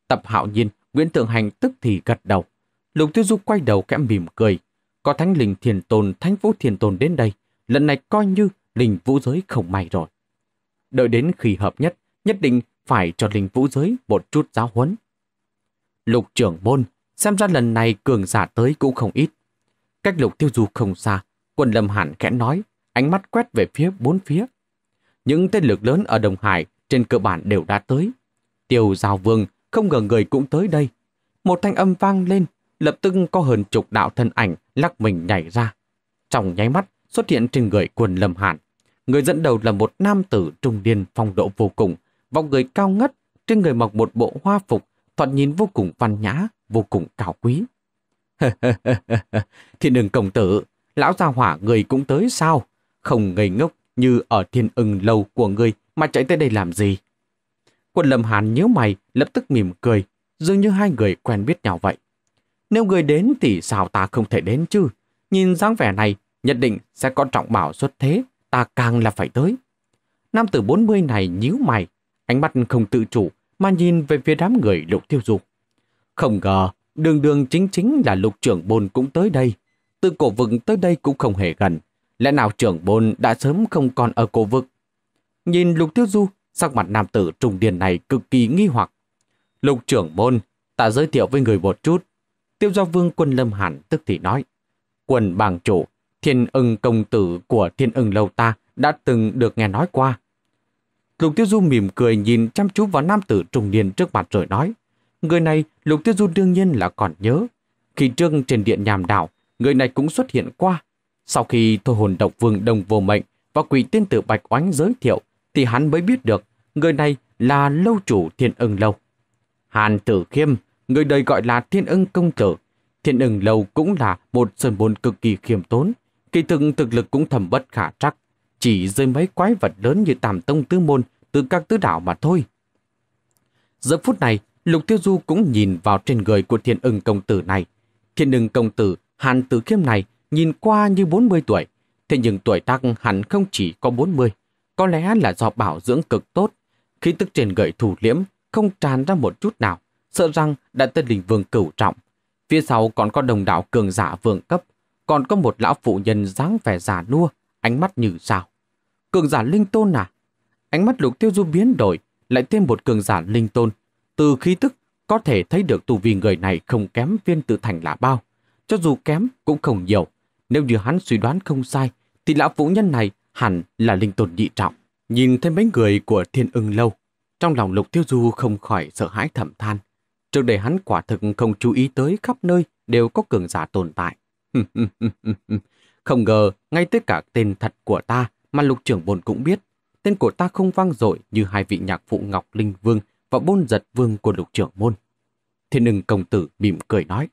tập hạo nhiên, Nguyễn Thượng Hành tức thì gật đầu. Lục Tiêu Du quay đầu kẽ mỉm cười, có thánh linh thiền tồn, thánh vũ thiền tồn đến đây, lần này coi như linh vũ giới không may rồi. Đợi đến khi hợp nhất, nhất định phải cho linh vũ giới một chút giáo huấn. Lục trưởng môn, xem ra lần này cường giả tới cũng không ít. Cách lục tiêu du không xa, quân lâm hẳn khẽ nói, ánh mắt quét về phía bốn phía. Những tên lực lớn ở Đồng Hải trên cơ bản đều đã tới. Tiêu Giao Vương không ngờ người cũng tới đây. Một thanh âm vang lên, lập tức có hơn chục đạo thân ảnh lắc mình nhảy ra. Trong nháy mắt xuất hiện trên người quân lâm hẳn Người dẫn đầu là một nam tử trung niên phong độ vô cùng, vòng người cao ngất, trên người mặc một bộ hoa phục, thoạt nhìn vô cùng văn nhã, vô cùng cao quý. thiên ưng công tử, lão gia hỏa người cũng tới sao? Không ngây ngốc như ở thiên ưng lâu của người mà chạy tới đây làm gì? Quân lâm hàn nhíu mày, lập tức mỉm cười, dường như hai người quen biết nhau vậy. Nếu người đến thì sao ta không thể đến chứ? Nhìn dáng vẻ này, nhất định sẽ có trọng bảo xuất thế, ta càng là phải tới. Nam tử 40 này nhíu mày, ánh mắt không tự chủ mà nhìn về phía đám người lục tiêu dục. Không ngờ Đường đường chính chính là lục trưởng bồn cũng tới đây. Từ cổ vực tới đây cũng không hề gần. Lẽ nào trưởng bồn đã sớm không còn ở cổ vực? Nhìn lục tiêu du, sắc mặt nam tử trùng điền này cực kỳ nghi hoặc. Lục trưởng bồn, ta giới thiệu với người một chút. Tiêu do vương quân lâm hẳn tức thì nói. Quần bàng chủ, thiên ưng công tử của thiên ưng lâu ta đã từng được nghe nói qua. Lục tiêu du mỉm cười nhìn chăm chú vào nam tử trùng niên trước mặt rồi nói. Người này Lục Tiêu Du đương nhiên là còn nhớ. Khi trương trên điện nhàm đảo, người này cũng xuất hiện qua. Sau khi thôi hồn độc vương đồng vô mệnh và quỷ tiên tử Bạch Oánh giới thiệu, thì hắn mới biết được người này là lâu chủ thiên ưng lâu. Hàn Tử Khiêm, người đời gọi là thiên ưng công tử. Thiên ưng lâu cũng là một sơn môn cực kỳ khiêm tốn. Kỳ thực thực lực cũng thầm bất khả trắc. Chỉ rơi mấy quái vật lớn như tàm tông tứ môn từ các tứ đảo mà thôi. Giờ phút này, Lục Tiêu Du cũng nhìn vào trên người của thiên ưng công tử này. Thiên ưng công tử Hàn Tử Khiêm này nhìn qua như 40 tuổi, thế nhưng tuổi tác hắn không chỉ có 40, có lẽ là do bảo dưỡng cực tốt, Khi tức trên gợi thủ liễm không tràn ra một chút nào, sợ rằng đã tên đình vương cửu trọng. Phía sau còn có đồng đạo cường giả vương cấp, còn có một lão phụ nhân dáng vẻ già nua, ánh mắt như sao. Cường giả linh tôn à? Ánh mắt lục tiêu du biến đổi, lại thêm một cường giả linh tôn, từ khí tức, có thể thấy được tu vi người này không kém viên tự thành là bao. Cho dù kém cũng không nhiều. Nếu như hắn suy đoán không sai, thì lão vũ nhân này hẳn là linh tồn nhị trọng. Nhìn thấy mấy người của thiên ưng lâu, trong lòng lục tiêu du không khỏi sợ hãi thầm than. Trước đây hắn quả thực không chú ý tới khắp nơi đều có cường giả tồn tại. không ngờ, ngay tới cả tên thật của ta mà lục trưởng bồn cũng biết. Tên của ta không vang dội như hai vị nhạc phụ Ngọc Linh Vương và bôn giật vương của lục trưởng môn. Thiên ưng công tử mỉm cười nói.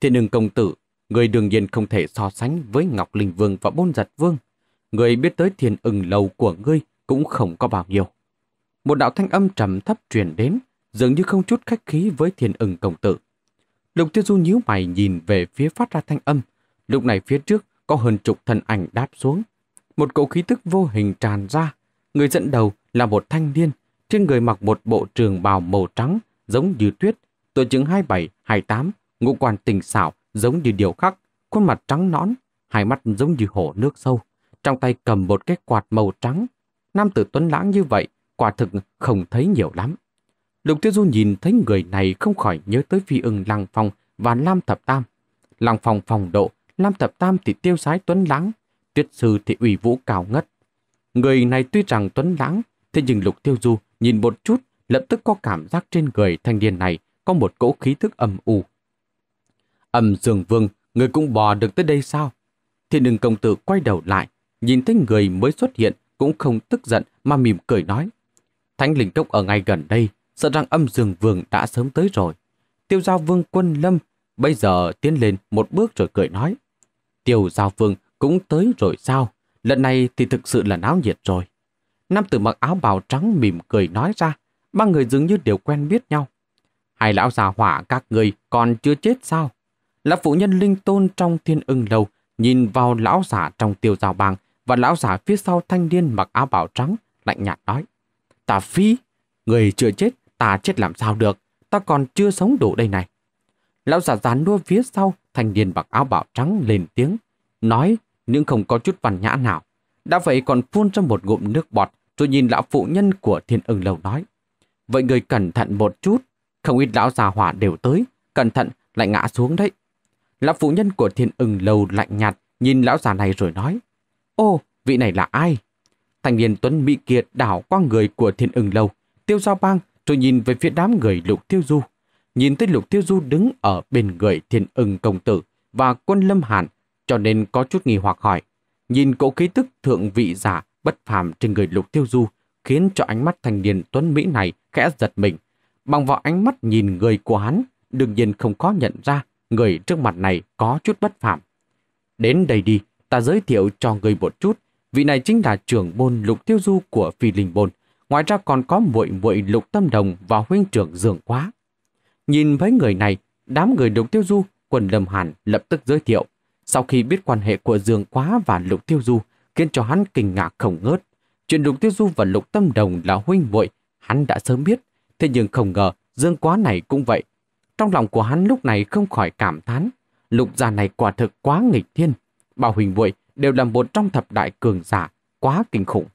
Thiên ưng công tử, người đương nhiên không thể so sánh với Ngọc Linh Vương và bôn giật vương. Người biết tới thiên ưng lầu của ngươi cũng không có bao nhiêu. Một đạo thanh âm trầm thấp truyền đến, dường như không chút khách khí với thiên ưng công tử. Lục tiêu du nhíu mày nhìn về phía phát ra thanh âm. Lúc này phía trước có hơn chục thân ảnh đáp xuống. Một cỗ khí tức vô hình tràn ra. Người dẫn đầu là một thanh niên trên người mặc một bộ trường bào màu trắng giống như tuyết, tuổi chừng 27, 28, ngũ quan tình xảo giống như điều khắc, khuôn mặt trắng nõn, hai mắt giống như hồ nước sâu. Trong tay cầm một cái quạt màu trắng. Nam tử tuấn lãng như vậy, quả thực không thấy nhiều lắm. Lục Tiêu Du nhìn thấy người này không khỏi nhớ tới phi ưng Lăng Phong và Lam Thập Tam. Lăng Phong phòng độ, Lam Thập Tam thì tiêu sái tuấn lãng, tuyết sư thì ủy vũ cao ngất. Người này tuy rằng tuấn lãng, thế nhưng Lục Tiêu Du Nhìn một chút, lập tức có cảm giác trên người thanh niên này có một cỗ khí thức âm u. Âm Dương Vương, người cũng bò được tới đây sao? Thiên đường công tử quay đầu lại, nhìn thấy người mới xuất hiện cũng không tức giận mà mỉm cười nói. Thánh linh cốc ở ngay gần đây, sợ rằng âm Dương Vương đã sớm tới rồi. Tiêu giao vương quân lâm bây giờ tiến lên một bước rồi cười nói. Tiêu giao vương cũng tới rồi sao? Lần này thì thực sự là náo nhiệt rồi. Nam tử mặc áo bào trắng mỉm cười nói ra, ba người dường như đều quen biết nhau. Hai lão già hỏa các người còn chưa chết sao? Là phụ nhân linh tôn trong thiên ưng lâu, nhìn vào lão giả trong tiêu giao bàng và lão giả phía sau thanh niên mặc áo bào trắng, lạnh nhạt nói. Tà phi, người chưa chết, ta chết làm sao được, ta còn chưa sống đủ đây này. Lão giả gián đua phía sau, thanh niên mặc áo bào trắng lên tiếng, nói nhưng không có chút văn nhã nào. Đã vậy còn phun ra một ngụm nước bọt, rồi nhìn lão phụ nhân của thiên ưng lâu nói. Vậy người cẩn thận một chút, không ít lão già hỏa đều tới, cẩn thận lại ngã xuống đấy. Lão phụ nhân của thiên ưng lâu lạnh nhạt nhìn lão già này rồi nói. Ô, vị này là ai? Thanh niên Tuấn Mỹ Kiệt đảo qua người của thiên ưng lâu, tiêu giao bang rồi nhìn về phía đám người lục tiêu du. Nhìn thấy lục tiêu du đứng ở bên người thiên ưng công tử và quân lâm hàn cho nên có chút nghi hoặc hỏi. Nhìn cỗ khí tức thượng vị giả Bất phàm trên người lục tiêu du khiến cho ánh mắt thanh niên tuấn Mỹ này khẽ giật mình. Bằng vào ánh mắt nhìn người của hắn, đương nhiên không có nhận ra người trước mặt này có chút bất phàm. Đến đây đi, ta giới thiệu cho người một chút. Vị này chính là trưởng môn lục tiêu du của phi linh bồn. Ngoài ra còn có muội muội lục tâm đồng và huynh trưởng dường quá. Nhìn với người này, đám người lục tiêu du, quần lâm hàn lập tức giới thiệu. Sau khi biết quan hệ của dường quá và lục tiêu du, khiến cho hắn kinh ngạc không ngớt. Chuyện Lục Tiêu Du và Lục Tâm Đồng là huynh muội hắn đã sớm biết, thế nhưng không ngờ Dương Quá này cũng vậy. Trong lòng của hắn lúc này không khỏi cảm thán, Lục gia này quả thực quá nghịch thiên, bảo huynh muội đều là một trong thập đại cường giả, quá kinh khủng.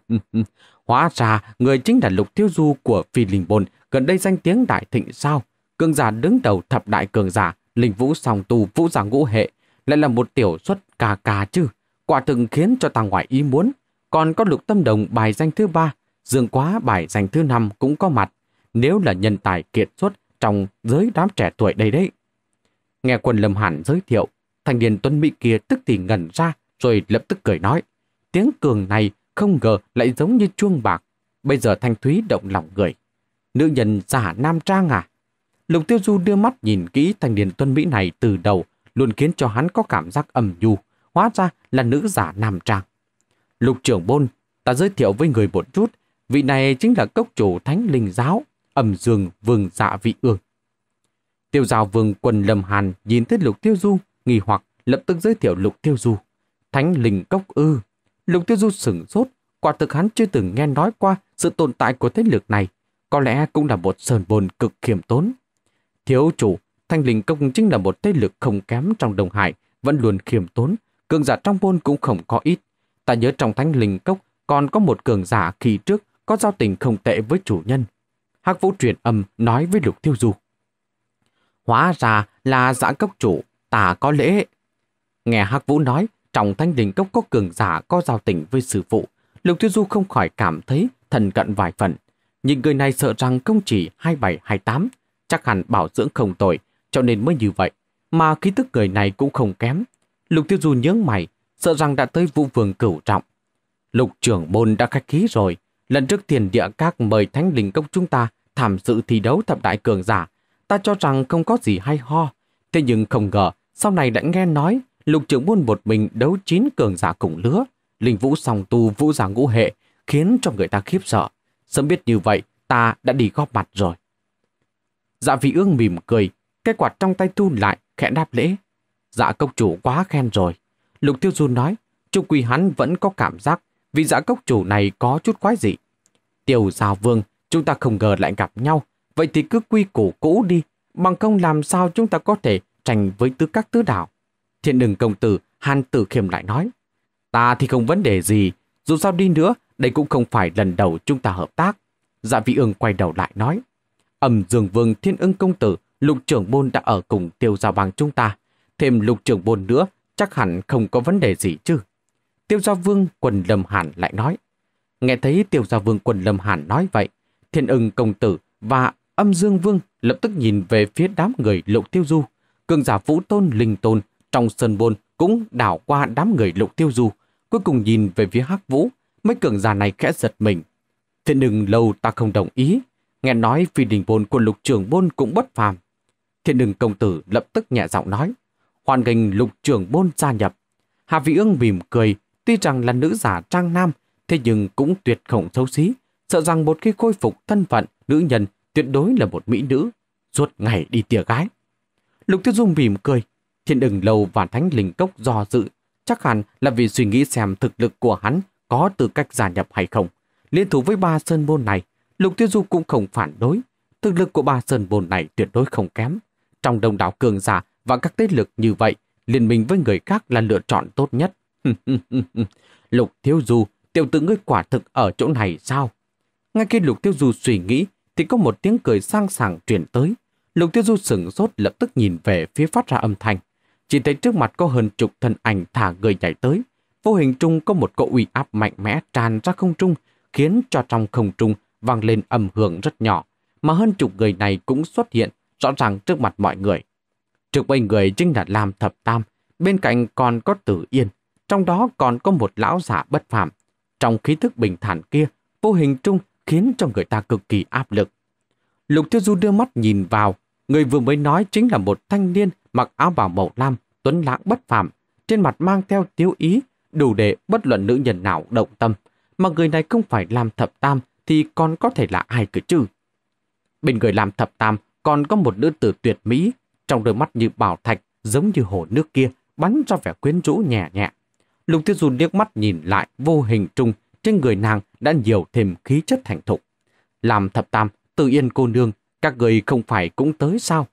Hóa ra, người chính là Lục Tiêu Du của Phi Linh Bồn, gần đây danh tiếng đại thịnh sao? Cường giả đứng đầu thập đại cường giả, Linh Vũ song tu Vũ giả ngũ hệ, lại là một tiểu xuất ca ca chứ quả thực khiến cho ta ngoại ý muốn. Còn có lục tâm đồng bài danh thứ ba, dương quá bài danh thứ năm cũng có mặt, nếu là nhân tài kiệt xuất trong giới đám trẻ tuổi đây đấy. Nghe quân Lâm hẳn giới thiệu, thanh niên tuân mỹ kia tức thì ngẩn ra rồi lập tức cười nói. Tiếng cường này không ngờ lại giống như chuông bạc. Bây giờ Thanh Thúy động lòng người. Nữ nhân giả nam trang à? Lục Tiêu Du đưa mắt nhìn kỹ thanh niên tuân Mỹ này từ đầu luôn khiến cho hắn có cảm giác ẩm nhu, hóa ra là nữ giả nam trang. Lục trưởng bôn, ta giới thiệu với người một chút, vị này chính là cốc chủ thánh linh giáo, ẩm dương vương dạ vị ương. Tiêu giao vương quần lầm hàn nhìn thấy lục tiêu du, nghi hoặc lập tức giới thiệu lục tiêu du. Thánh linh cốc ư. Lục tiêu du sửng sốt, quả thực hắn chưa từng nghe nói qua sự tồn tại của thế lực này. Có lẽ cũng là một sơn bồn cực khiêm tốn. Thiếu chủ, thanh linh công chính là một thế lực không kém trong đồng hải, vẫn luôn khiêm tốn, cường giả trong môn cũng không có ít. Ta nhớ trong thánh linh cốc còn có một cường giả khi trước có giao tình không tệ với chủ nhân. Hắc Vũ truyền âm nói với Lục Tiêu Du. Hóa ra là giã cốc chủ, ta có lễ. Nghe Hắc Vũ nói, trong thanh đình cốc có cường giả có giao tình với sư phụ, Lục Tiêu Du không khỏi cảm thấy thần cận vài phần. Nhưng người này sợ rằng không chỉ 27-28, chắc hẳn bảo dưỡng không tội, cho nên mới như vậy. Mà khí tức người này cũng không kém, Lục Tiêu Du nhướng mày, sợ rằng đã tới vũ vườn cửu trọng. Lục trưởng môn đã khách khí rồi, lần trước tiền địa các mời thánh linh công chúng ta tham dự thi đấu thập đại cường giả, ta cho rằng không có gì hay ho. Thế nhưng không ngờ, sau này đã nghe nói lục trưởng môn một mình đấu chín cường giả cùng lứa, linh vũ song tu vũ giả ngũ hệ, khiến cho người ta khiếp sợ. Sớm biết như vậy, ta đã đi góp mặt rồi. Dạ vị ương mỉm cười, cái quạt trong tay thu lại, khẽ đáp lễ. Dạ cốc chủ quá khen rồi. Lục Tiêu Du nói, Trung Quy hắn vẫn có cảm giác vì dạ cốc chủ này có chút quái dị. Tiêu Giao Vương, chúng ta không ngờ lại gặp nhau, vậy thì cứ quy củ cũ đi, bằng công làm sao chúng ta có thể tranh với tứ các tứ đảo. thiên đừng công tử, Hàn Tử Khiêm lại nói, ta thì không vấn đề gì, dù sao đi nữa, đây cũng không phải lần đầu chúng ta hợp tác. Dạ vị ương quay đầu lại nói, ẩm dường vương thiên ưng công tử, lục trưởng môn đã ở cùng tiêu giao bằng chúng ta, thêm lục trường bồn nữa, chắc hẳn không có vấn đề gì chứ. Tiêu Gia Vương Quần Lâm Hàn lại nói. Nghe thấy Tiêu Gia Vương Quần Lâm Hàn nói vậy, Thiên ưng công tử và âm dương vương lập tức nhìn về phía đám người lục tiêu du. Cường giả vũ tôn linh tôn trong sơn bôn cũng đảo qua đám người lục tiêu du. Cuối cùng nhìn về phía hắc vũ, mấy cường giả này khẽ giật mình. Thiên ưng lâu ta không đồng ý, nghe nói phi đình bôn của lục trường bôn cũng bất phàm. Thiên ưng công tử lập tức nhẹ giọng nói hoàn nghênh lục trưởng bôn gia nhập. Hà Vĩ Ương mỉm cười, tuy rằng là nữ giả trang nam, thế nhưng cũng tuyệt khổng xấu xí, sợ rằng một khi khôi phục thân phận, nữ nhân tuyệt đối là một mỹ nữ, ruột ngày đi tỉa gái. Lục Tiêu Dung mỉm cười, thiên đừng lâu và thánh linh cốc do dự, chắc hẳn là vì suy nghĩ xem thực lực của hắn có tư cách gia nhập hay không. Liên thủ với ba sơn môn này, Lục Tiêu Du cũng không phản đối. Thực lực của ba sơn môn này tuyệt đối không kém. Trong đông đảo cường giả và các thế lực như vậy, liên minh với người khác là lựa chọn tốt nhất. lục Thiếu Du, tiểu tử ngươi quả thực ở chỗ này sao? Ngay khi Lục Tiêu Du suy nghĩ, thì có một tiếng cười sang sảng truyền tới. Lục Tiêu Du sửng sốt lập tức nhìn về phía phát ra âm thanh. Chỉ thấy trước mặt có hơn chục thân ảnh thả người nhảy tới. Vô hình trung có một cỗ uy áp mạnh mẽ tràn ra không trung, khiến cho trong không trung vang lên âm hưởng rất nhỏ. Mà hơn chục người này cũng xuất hiện rõ ràng trước mặt mọi người. Trước bên người chính là Lam Thập Tam, bên cạnh còn có Tử Yên, trong đó còn có một lão giả bất phạm. Trong khí thức bình thản kia, vô hình trung khiến cho người ta cực kỳ áp lực. Lục Tiêu Du đưa mắt nhìn vào, người vừa mới nói chính là một thanh niên mặc áo bào màu lam, tuấn lãng bất phạm, trên mặt mang theo tiêu ý, đủ để bất luận nữ nhân nào động tâm. Mà người này không phải làm thập tam thì còn có thể là ai cơ chứ. Bên người làm thập tam còn có một nữ tử tuyệt mỹ, trong đôi mắt như bảo thạch, giống như hồ nước kia, bắn ra vẻ quyến rũ nhẹ nhẹ. Lục Tiêu Du liếc mắt nhìn lại vô hình trung, trên người nàng đã nhiều thêm khí chất thành thục. Làm thập tam, tự yên cô nương, các người không phải cũng tới sao?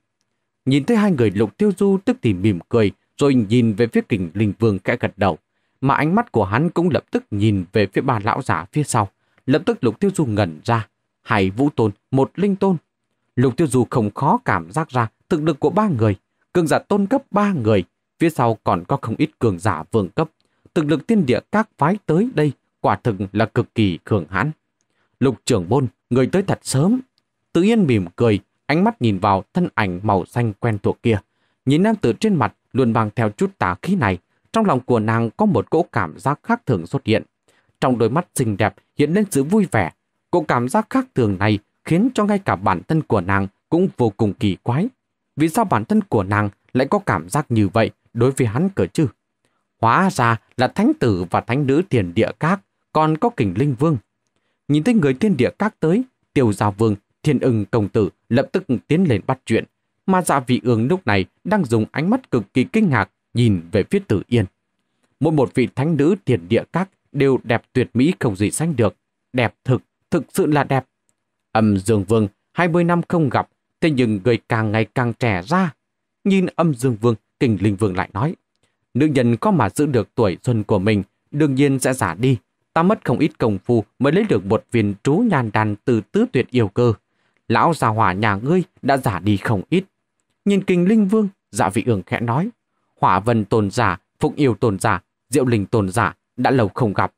Nhìn thấy hai người Lục Tiêu Du tức thì mỉm cười, rồi nhìn về phía kình linh vương kẽ gật đầu. Mà ánh mắt của hắn cũng lập tức nhìn về phía bà lão giả phía sau. Lập tức Lục Tiêu Du ngẩn ra. hai vũ tôn, một linh tôn. Lục Tiêu Du không khó cảm giác ra thực lực của ba người, cường giả tôn cấp ba người, phía sau còn có không ít cường giả vương cấp. Thực lực tiên địa các phái tới đây quả thực là cực kỳ cường hãn. Lục trưởng môn, người tới thật sớm. Tự nhiên mỉm cười, ánh mắt nhìn vào thân ảnh màu xanh quen thuộc kia. Nhìn nam tử trên mặt luôn mang theo chút tà khí này, trong lòng của nàng có một cỗ cảm giác khác thường xuất hiện. Trong đôi mắt xinh đẹp hiện lên sự vui vẻ, cỗ cảm giác khác thường này khiến cho ngay cả bản thân của nàng cũng vô cùng kỳ quái, vì sao bản thân của nàng lại có cảm giác như vậy đối với hắn cỡ chứ? Hóa ra là thánh tử và thánh nữ tiền địa các, còn có kình linh vương. Nhìn thấy người tiên địa các tới, tiêu giao vương, thiên ưng công tử lập tức tiến lên bắt chuyện, mà dạ vị ương lúc này đang dùng ánh mắt cực kỳ kinh ngạc nhìn về phía tử yên. Mỗi một vị thánh nữ tiền địa các đều đẹp tuyệt mỹ không gì sánh được, đẹp thực, thực sự là đẹp. Âm Dương Vương, 20 năm không gặp, Thế nhưng người càng ngày càng trẻ ra. Nhìn âm dương vương, kình linh vương lại nói. Nữ nhân có mà giữ được tuổi xuân của mình, đương nhiên sẽ giả đi. Ta mất không ít công phu mới lấy được một viên trú nhan đàn từ tứ tuyệt yêu cơ. Lão già hỏa nhà ngươi đã giả đi không ít. Nhìn kình linh vương, dạ vị ương khẽ nói. Hỏa vân tồn giả, phục yêu tồn giả, diệu linh tồn giả, đã lâu không gặp.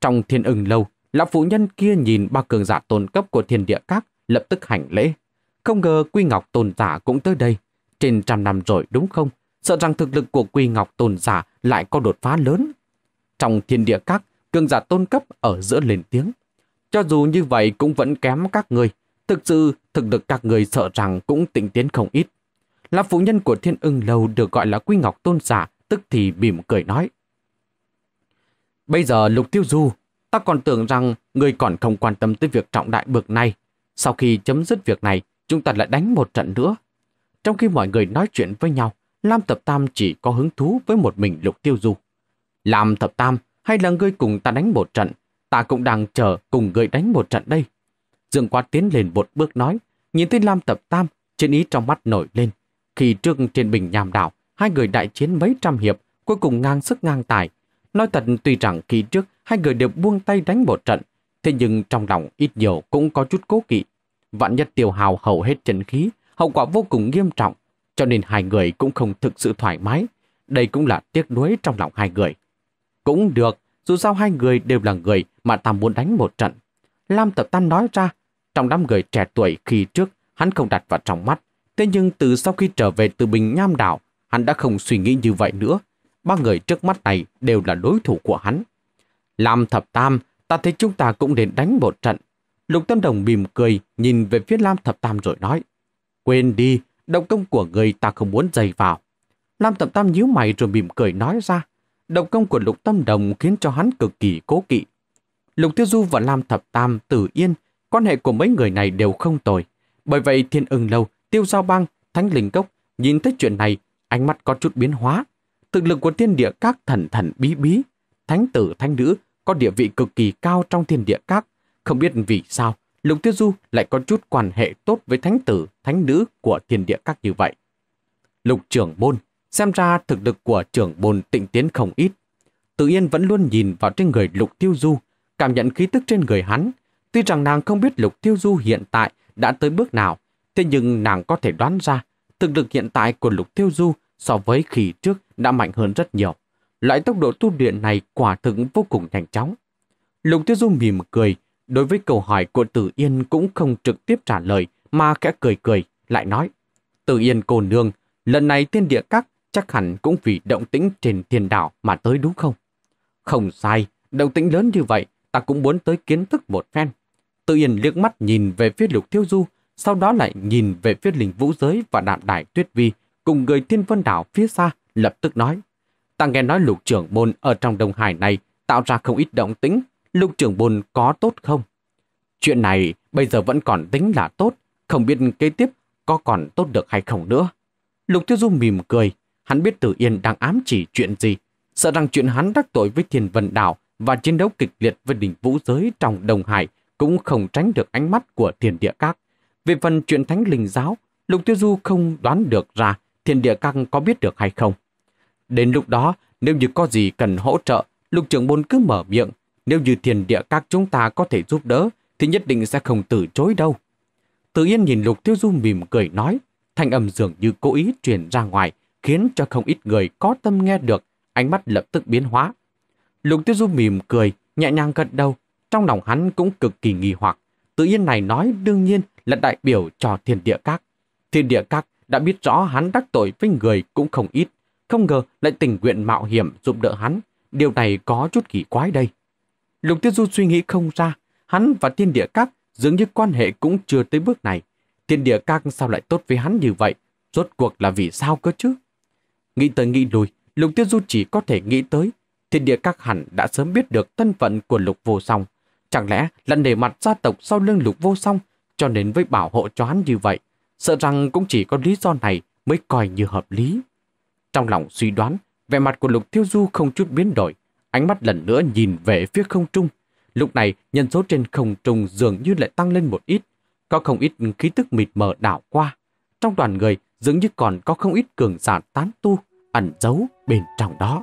Trong thiên ưng lâu, lão phụ nhân kia nhìn ba cường giả tồn cấp của thiên địa các, lập tức hành lễ. Không ngờ Quy Ngọc Tôn Giả cũng tới đây. Trên trăm năm rồi đúng không? Sợ rằng thực lực của Quy Ngọc Tôn Giả lại có đột phá lớn. Trong thiên địa các, cường giả tôn cấp ở giữa lên tiếng. Cho dù như vậy cũng vẫn kém các người. Thực sự, thực lực các người sợ rằng cũng tịnh tiến không ít. Là phụ nhân của thiên ưng lâu được gọi là Quy Ngọc Tôn Giả, tức thì mỉm cười nói. Bây giờ Lục Tiêu Du, ta còn tưởng rằng người còn không quan tâm tới việc trọng đại bực này. Sau khi chấm dứt việc này, chúng ta lại đánh một trận nữa. Trong khi mọi người nói chuyện với nhau, Lam Thập Tam chỉ có hứng thú với một mình Lục Tiêu Du. Lam Thập Tam, hay là ngươi cùng ta đánh một trận, ta cũng đang chờ cùng ngươi đánh một trận đây. Dương Quá tiến lên một bước nói, nhìn thấy Lam Thập Tam, trên ý trong mắt nổi lên. Khi trước trên bình nhàm đảo, hai người đại chiến mấy trăm hiệp, cuối cùng ngang sức ngang tài. Nói thật tuy rằng khi trước hai người đều buông tay đánh một trận, thế nhưng trong lòng ít nhiều cũng có chút cố kỵ Vạn nhất tiêu hào hầu hết chân khí, hậu quả vô cùng nghiêm trọng, cho nên hai người cũng không thực sự thoải mái. Đây cũng là tiếc nuối trong lòng hai người. Cũng được, dù sao hai người đều là người mà ta muốn đánh một trận. Lam Tập Tam nói ra, trong đám người trẻ tuổi khi trước, hắn không đặt vào trong mắt. Thế nhưng từ sau khi trở về từ Bình Nham Đảo, hắn đã không suy nghĩ như vậy nữa. Ba người trước mắt này đều là đối thủ của hắn. Lam Thập Tam, ta thấy chúng ta cũng nên đánh một trận. Lục Tâm Đồng mỉm cười, nhìn về phía Lam Thập Tam rồi nói. Quên đi, động công của người ta không muốn dày vào. Lam Thập Tam nhíu mày rồi mỉm cười nói ra. Động công của Lục Tâm Đồng khiến cho hắn cực kỳ cố kỵ. Lục Tiêu Du và Lam Thập Tam tử yên, quan hệ của mấy người này đều không tồi. Bởi vậy Thiên ưng lâu, Tiêu Giao Bang, Thánh Linh Cốc nhìn thấy chuyện này, ánh mắt có chút biến hóa. Thực lực của thiên địa các thần thần bí bí, thánh tử thánh nữ có địa vị cực kỳ cao trong thiên địa các, không biết vì sao, Lục Tiêu Du lại có chút quan hệ tốt với thánh tử, thánh nữ của thiên địa các như vậy. Lục trưởng môn, xem ra thực lực của trưởng môn tịnh tiến không ít. Tự Yên vẫn luôn nhìn vào trên người Lục Tiêu Du, cảm nhận khí tức trên người hắn. Tuy rằng nàng không biết Lục Tiêu Du hiện tại đã tới bước nào, thế nhưng nàng có thể đoán ra thực lực hiện tại của Lục Tiêu Du so với khi trước đã mạnh hơn rất nhiều. Loại tốc độ tu luyện này quả thực vô cùng nhanh chóng. Lục Tiêu Du mỉm cười, Đối với câu hỏi của Tử Yên cũng không trực tiếp trả lời mà kẽ cười cười, lại nói. Tử Yên cô nương, lần này thiên địa các chắc hẳn cũng vì động tĩnh trên thiên đảo mà tới đúng không? Không sai, động tĩnh lớn như vậy ta cũng muốn tới kiến thức một phen. Tử Yên liếc mắt nhìn về phía Lục Thiêu Du, sau đó lại nhìn về phía linh vũ giới và đạm Đại tuyết vi cùng người thiên vân đảo phía xa, lập tức nói. Ta nghe nói lục trưởng môn ở trong Đông Hải này tạo ra không ít động tĩnh, Lục trưởng bôn có tốt không? Chuyện này bây giờ vẫn còn tính là tốt, không biết kế tiếp có còn tốt được hay không nữa. Lục Tiêu Du mỉm cười, hắn biết Tử Yên đang ám chỉ chuyện gì, sợ rằng chuyện hắn đắc tội với thiền Vân đạo và chiến đấu kịch liệt với đỉnh vũ giới trong Đồng Hải cũng không tránh được ánh mắt của thiền Địa Các. Về phần chuyện thánh linh giáo, Lục Tiêu Du không đoán được ra thiền Địa Các có biết được hay không. Đến lúc đó, nếu như có gì cần hỗ trợ, Lục trưởng môn cứ mở miệng, nếu như thiền địa các chúng ta có thể giúp đỡ, thì nhất định sẽ không từ chối đâu. Tự Yên nhìn Lục Tiêu Du mỉm cười nói, thanh âm dường như cố ý truyền ra ngoài, khiến cho không ít người có tâm nghe được, ánh mắt lập tức biến hóa. Lục Tiêu Du mỉm cười, nhẹ nhàng gật đầu, trong lòng hắn cũng cực kỳ nghi hoặc. Tự Yên này nói đương nhiên là đại biểu cho thiên địa các. Thiên địa các đã biết rõ hắn đắc tội với người cũng không ít, không ngờ lại tình nguyện mạo hiểm giúp đỡ hắn. Điều này có chút kỳ quái đây. Lục Tiêu Du suy nghĩ không ra, hắn và thiên địa các dường như quan hệ cũng chưa tới bước này. Thiên địa các sao lại tốt với hắn như vậy? Rốt cuộc là vì sao cơ chứ? Nghĩ tới nghĩ lùi, Lục Tiêu Du chỉ có thể nghĩ tới. Thiên địa các hẳn đã sớm biết được thân phận của Lục Vô Song. Chẳng lẽ là nề mặt gia tộc sau lưng Lục Vô Song cho nên với bảo hộ cho hắn như vậy? Sợ rằng cũng chỉ có lý do này mới coi như hợp lý. Trong lòng suy đoán, vẻ mặt của Lục Tiêu Du không chút biến đổi. Ánh mắt lần nữa nhìn về phía không trung. Lúc này, nhân số trên không trung dường như lại tăng lên một ít. Có không ít khí tức mịt mờ đảo qua. Trong đoàn người, dường như còn có không ít cường giả tán tu, ẩn giấu bên trong đó.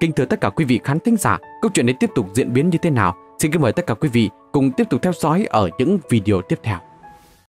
Kính thưa tất cả quý vị khán thính giả, câu chuyện ấy tiếp tục diễn biến như thế nào? Xin kính mời tất cả quý vị cùng tiếp tục theo dõi ở những video tiếp theo.